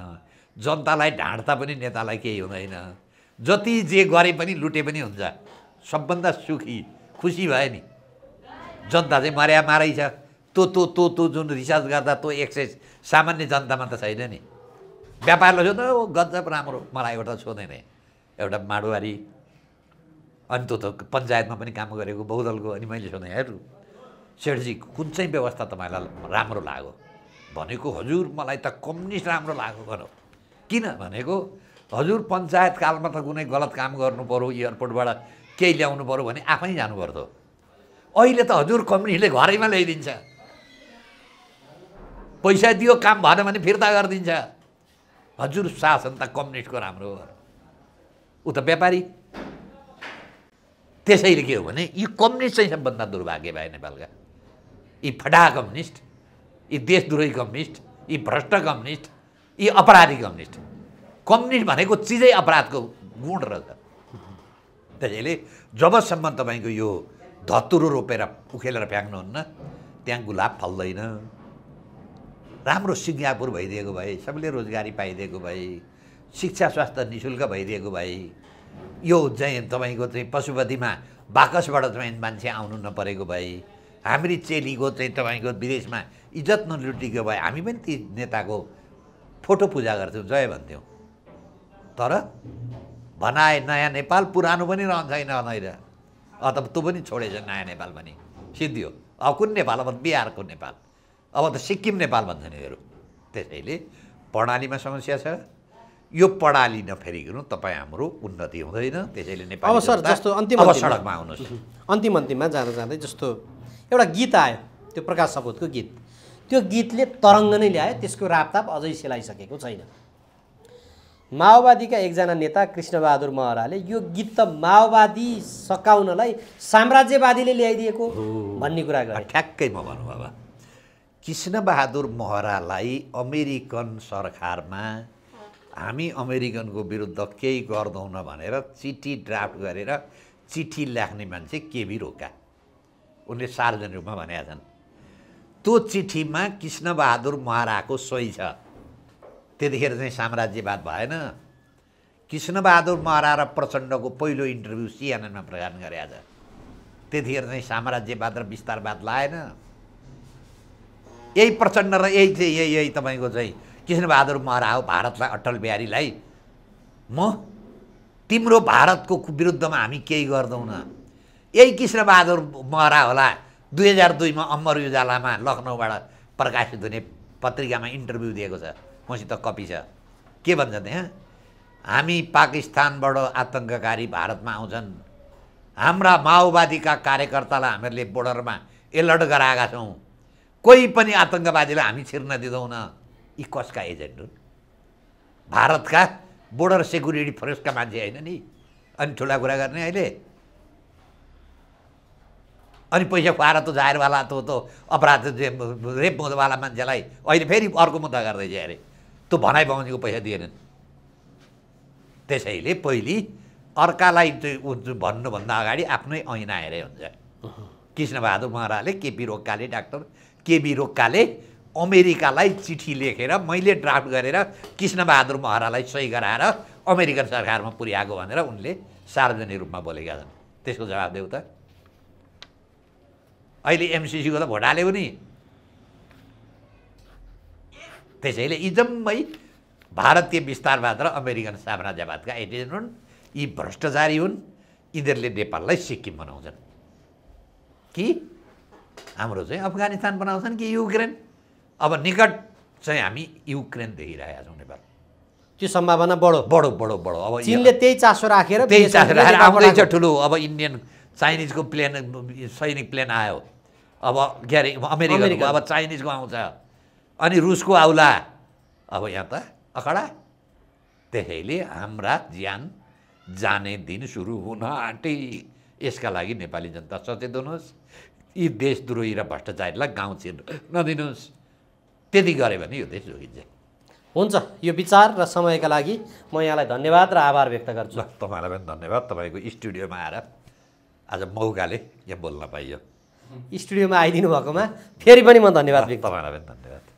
जनतालाई ढाँट्दा पनि नेतालाई केही हुँदैन जति जे गरे पनि लुटे पनि हुन्छ सबभन्दा सुखी खुसी भयो नि जनता चाहिँ मर्या मारै छ तो तो तो तो जुन रिसर्च गर्दा तँ एक्सेस सामान्य जनतामा त छैन नि व्यापारलाई सोध्नु हो गजब राम्रो मलाई एउटा सोधेन एउटा माडुवारी अनि तँ त पञ्चायतमा पनि काम गरेको बहुदलको अनि मैले सोधेँ हेर्नु सेठजी कुन चाहिँ व्यवस्था तपाईँलाई राम्रो लाग्यो भनेको हजुर मलाई त कम्युनिस्ट राम्रो लाग्यो गर किन भनेको हजुर कालमा त कुनै गलत काम गर्नु पऱ्यो एयरपोर्टबाट केही ल्याउनु पऱ्यो भने आफै जानु पर्थ्यो अहिले त हजुर कम्युनिस्टले घरैमा ल्याइदिन्छ पैसा दियो काम भएन भने फिर्ता गरिदिन्छ हजुर शासन त कम्युनिस्टको राम्रो हो ऊ त व्यापारी त्यसैले के हो भने यी कम्युनिस्ट चाहिँ सबभन्दा दुर्भाग्य भए नेपालका यी फटा कम्युनिस्ट यी देशद्रोही कम्युनिस्ट यी भ्रष्ट कम्युनिस्ट यी अपराधी कम्युनिस्ट कम्युनिस्ट भनेको चिजै अपराधको गुण रहेछ त्यसैले जबसम्म तपाईँको यो धतुरो रोपेर उखेलेर फ्याँक्नुहुन्न त्यहाँ गुलाब फल्दैन राम्रो सिङ्गापुर भइदिएको भए सबैले रोजगारी पाइदिएको भए शिक्षा स्वास्थ्य नि शुल्क भइदिएको भए यो चाहिँ तपाईँको चाहिँ पशुपतिमा बाकसबाट चाहिँ मान्छे आउनु नपरेको भए हाम्रो चेलीको चाहिँ तपाईँको विदेशमा इज्जत नलुटिएको भए हामी पनि ती नेताको फोटो पूजा गर्थ्यौँ जय भन्थ्यौँ तर भनाए नयाँ नेपाल पुरानो पनि रहन्छ होइन अनैर अँ त तँ पनि छोडेछ नयाँ नेपाल पनि सिद्धियो अब कुन नेपाल अब बिहारको नेपाल अब त सिक्किम नेपाल भन्छन् यिनीहरू त्यसैले प्रणालीमा समस्या छ यो प्रणाली नफेरिकन तपाईँ हाम्रो उन्नति हुँदैन त्यसैले नेपाल अब सर जस्तो अन्तिम सडकमा आउनुहोस् अन्तिम अन्तिममा जाँदा जाँदै जस्तो एउटा गीत आयो त्यो प्रकाश सपोतको गीत त्यो गीतले तरङ्ग नै ल्यायो त्यसको रापताप अझै सेलाइसकेको छैन माओवादीका एकजना नेता कृष्णबहादुर महराले यो गीत त माओवादी सकाउनलाई साम्राज्यवादीले ल्याइदिएको भन्ने कुरा गरे ठ्याक्कै म भनौँ बाबा कृष्णबहादुर महरालाई अमेरिकन सरकारमा हामी अमेरिकनको विरुद्ध केही गर्दैनौँ भनेर चिठी ड्राफ्ट गरेर चिठी लेख्ने मान्छे केबी रोका उनले सार्वजनिक रूपमा भनेका छन् त्यो चिठीमा कृष्णबहादुर महराको सोही छ त्यतिखेर चाहिँ साम्राज्यवाद भएन कृष्णबहादुर महरा र प्रचण्डको पहिलो इन्टरभ्यू सिएनएनमा प्रकाशन गरेका छ त्यतिखेर चाहिँ साम्राज्यवाद र विस्तारवाद लाएन यही प्रचण्ड र यही चाहिँ यही यही तपाईँको चाहिँ कृष्णबहादुर महरा हो भारतलाई अटल बिहारीलाई म तिम्रो भारतको विरुद्धमा हामी केही गर्दैनौँ यही कृष्णबहादुर महरा होला दुई हजार दुईमा अमर उजालामा लखनऊबाट प्रकाशित हुने पत्रिकामा इन्टरभ्यू दिएको छ मसित कपी छ के भन्छ त्यहाँ हामी पाकिस्तानबाट आतङ्ककारी भारतमा आउँछन् हाम्रा माओवादीका कार्यकर्तालाई हामीहरूले बोर्डरमा एलर्ट गराएका छौँ कोही पनि आतङ्कवादीलाई हामी छिर्न दिँदैनौँ यी कसका एजेन्ट हुन् भारतका बोर्डर सेक्युरिटी फोर्सका मान्छे होइन नि अनि ठुला कुरा गर्ने अहिले अनि पैसा खुवाएर त जाहेरवाला त त अपराध रेप मुद्दावाला मान्छेलाई अहिले फेरि अर्को मुद्दा गर्दैछ अरे त्यो भनाइ बमजीको पैसा दिएनन् त्यसैले पहिले अर्कालाई भन्नुभन्दा अगाडि आफ्नै ऐना हेरे हुन्छ कृष्णबहादुर महराले केपी रोक्काले डाक्टर केबी रोक्काले अमेरिकालाई चिठी लेखेर मैले ड्राफ्ट गरेर कृष्णबहादुर महरालाई सही गराएर अमेरिकन सरकारमा पुर्याएको भनेर उनले सार्वजनिक रूपमा बोलेका छन् त्यसको जवाब देऊ त अहिले एमसिसीको त भोट हाल्यो नि त्यसैले यी जम्मै भारतीय विस्तारवाद र अमेरिकन साम्राज्यवादका एजेन्ट हुन् यी भ्रष्टाचारी हुन् यिनीहरूले नेपाललाई सिक्किम बनाउँछन् कि हाम्रो चाहिँ अफगानिस्तान बनाउँछन् कि युक्रेन अब निकट चाहिँ हामी युक्रेन देखिरहेका छौँ नेपाल त्यो सम्भावना बढो बढो बढो बढो अब चिनले त्यही चासो राखेर त्यही चासो राखेर आउँदैछ ठुलो अब इन्डियन चाइनिजको प्लेन सैनिक प्लेन आयो अब के अरे अमेरिकनको अब चाइनिजको आउँछ अनि रुसको आउला अब यहाँ त अखडा त्यसैले हाम्रा ज्यान जाने दिन सुरु हुन आँटे यसका लागि नेपाली जनता सचेत हुनुहोस् यी देशद्रोही र भ्रष्टाचारीलाई गाउँ छिर्न नदिनुहोस् त्यति गऱ्यो भने यो देश जोगिन्छ हुन्छ यो विचार र समयका लागि म यहाँलाई धन्यवाद र आभार व्यक्त गर्छु तपाईँलाई पनि धन्यवाद तपाईँको स्टुडियोमा आएर आज मौकाले यहाँ बोल्न पाइयो स्टुडियोमा आइदिनु भएकोमा फेरि पनि म धन्यवाद व्यक्त तपाईँलाई पनि धन्यवाद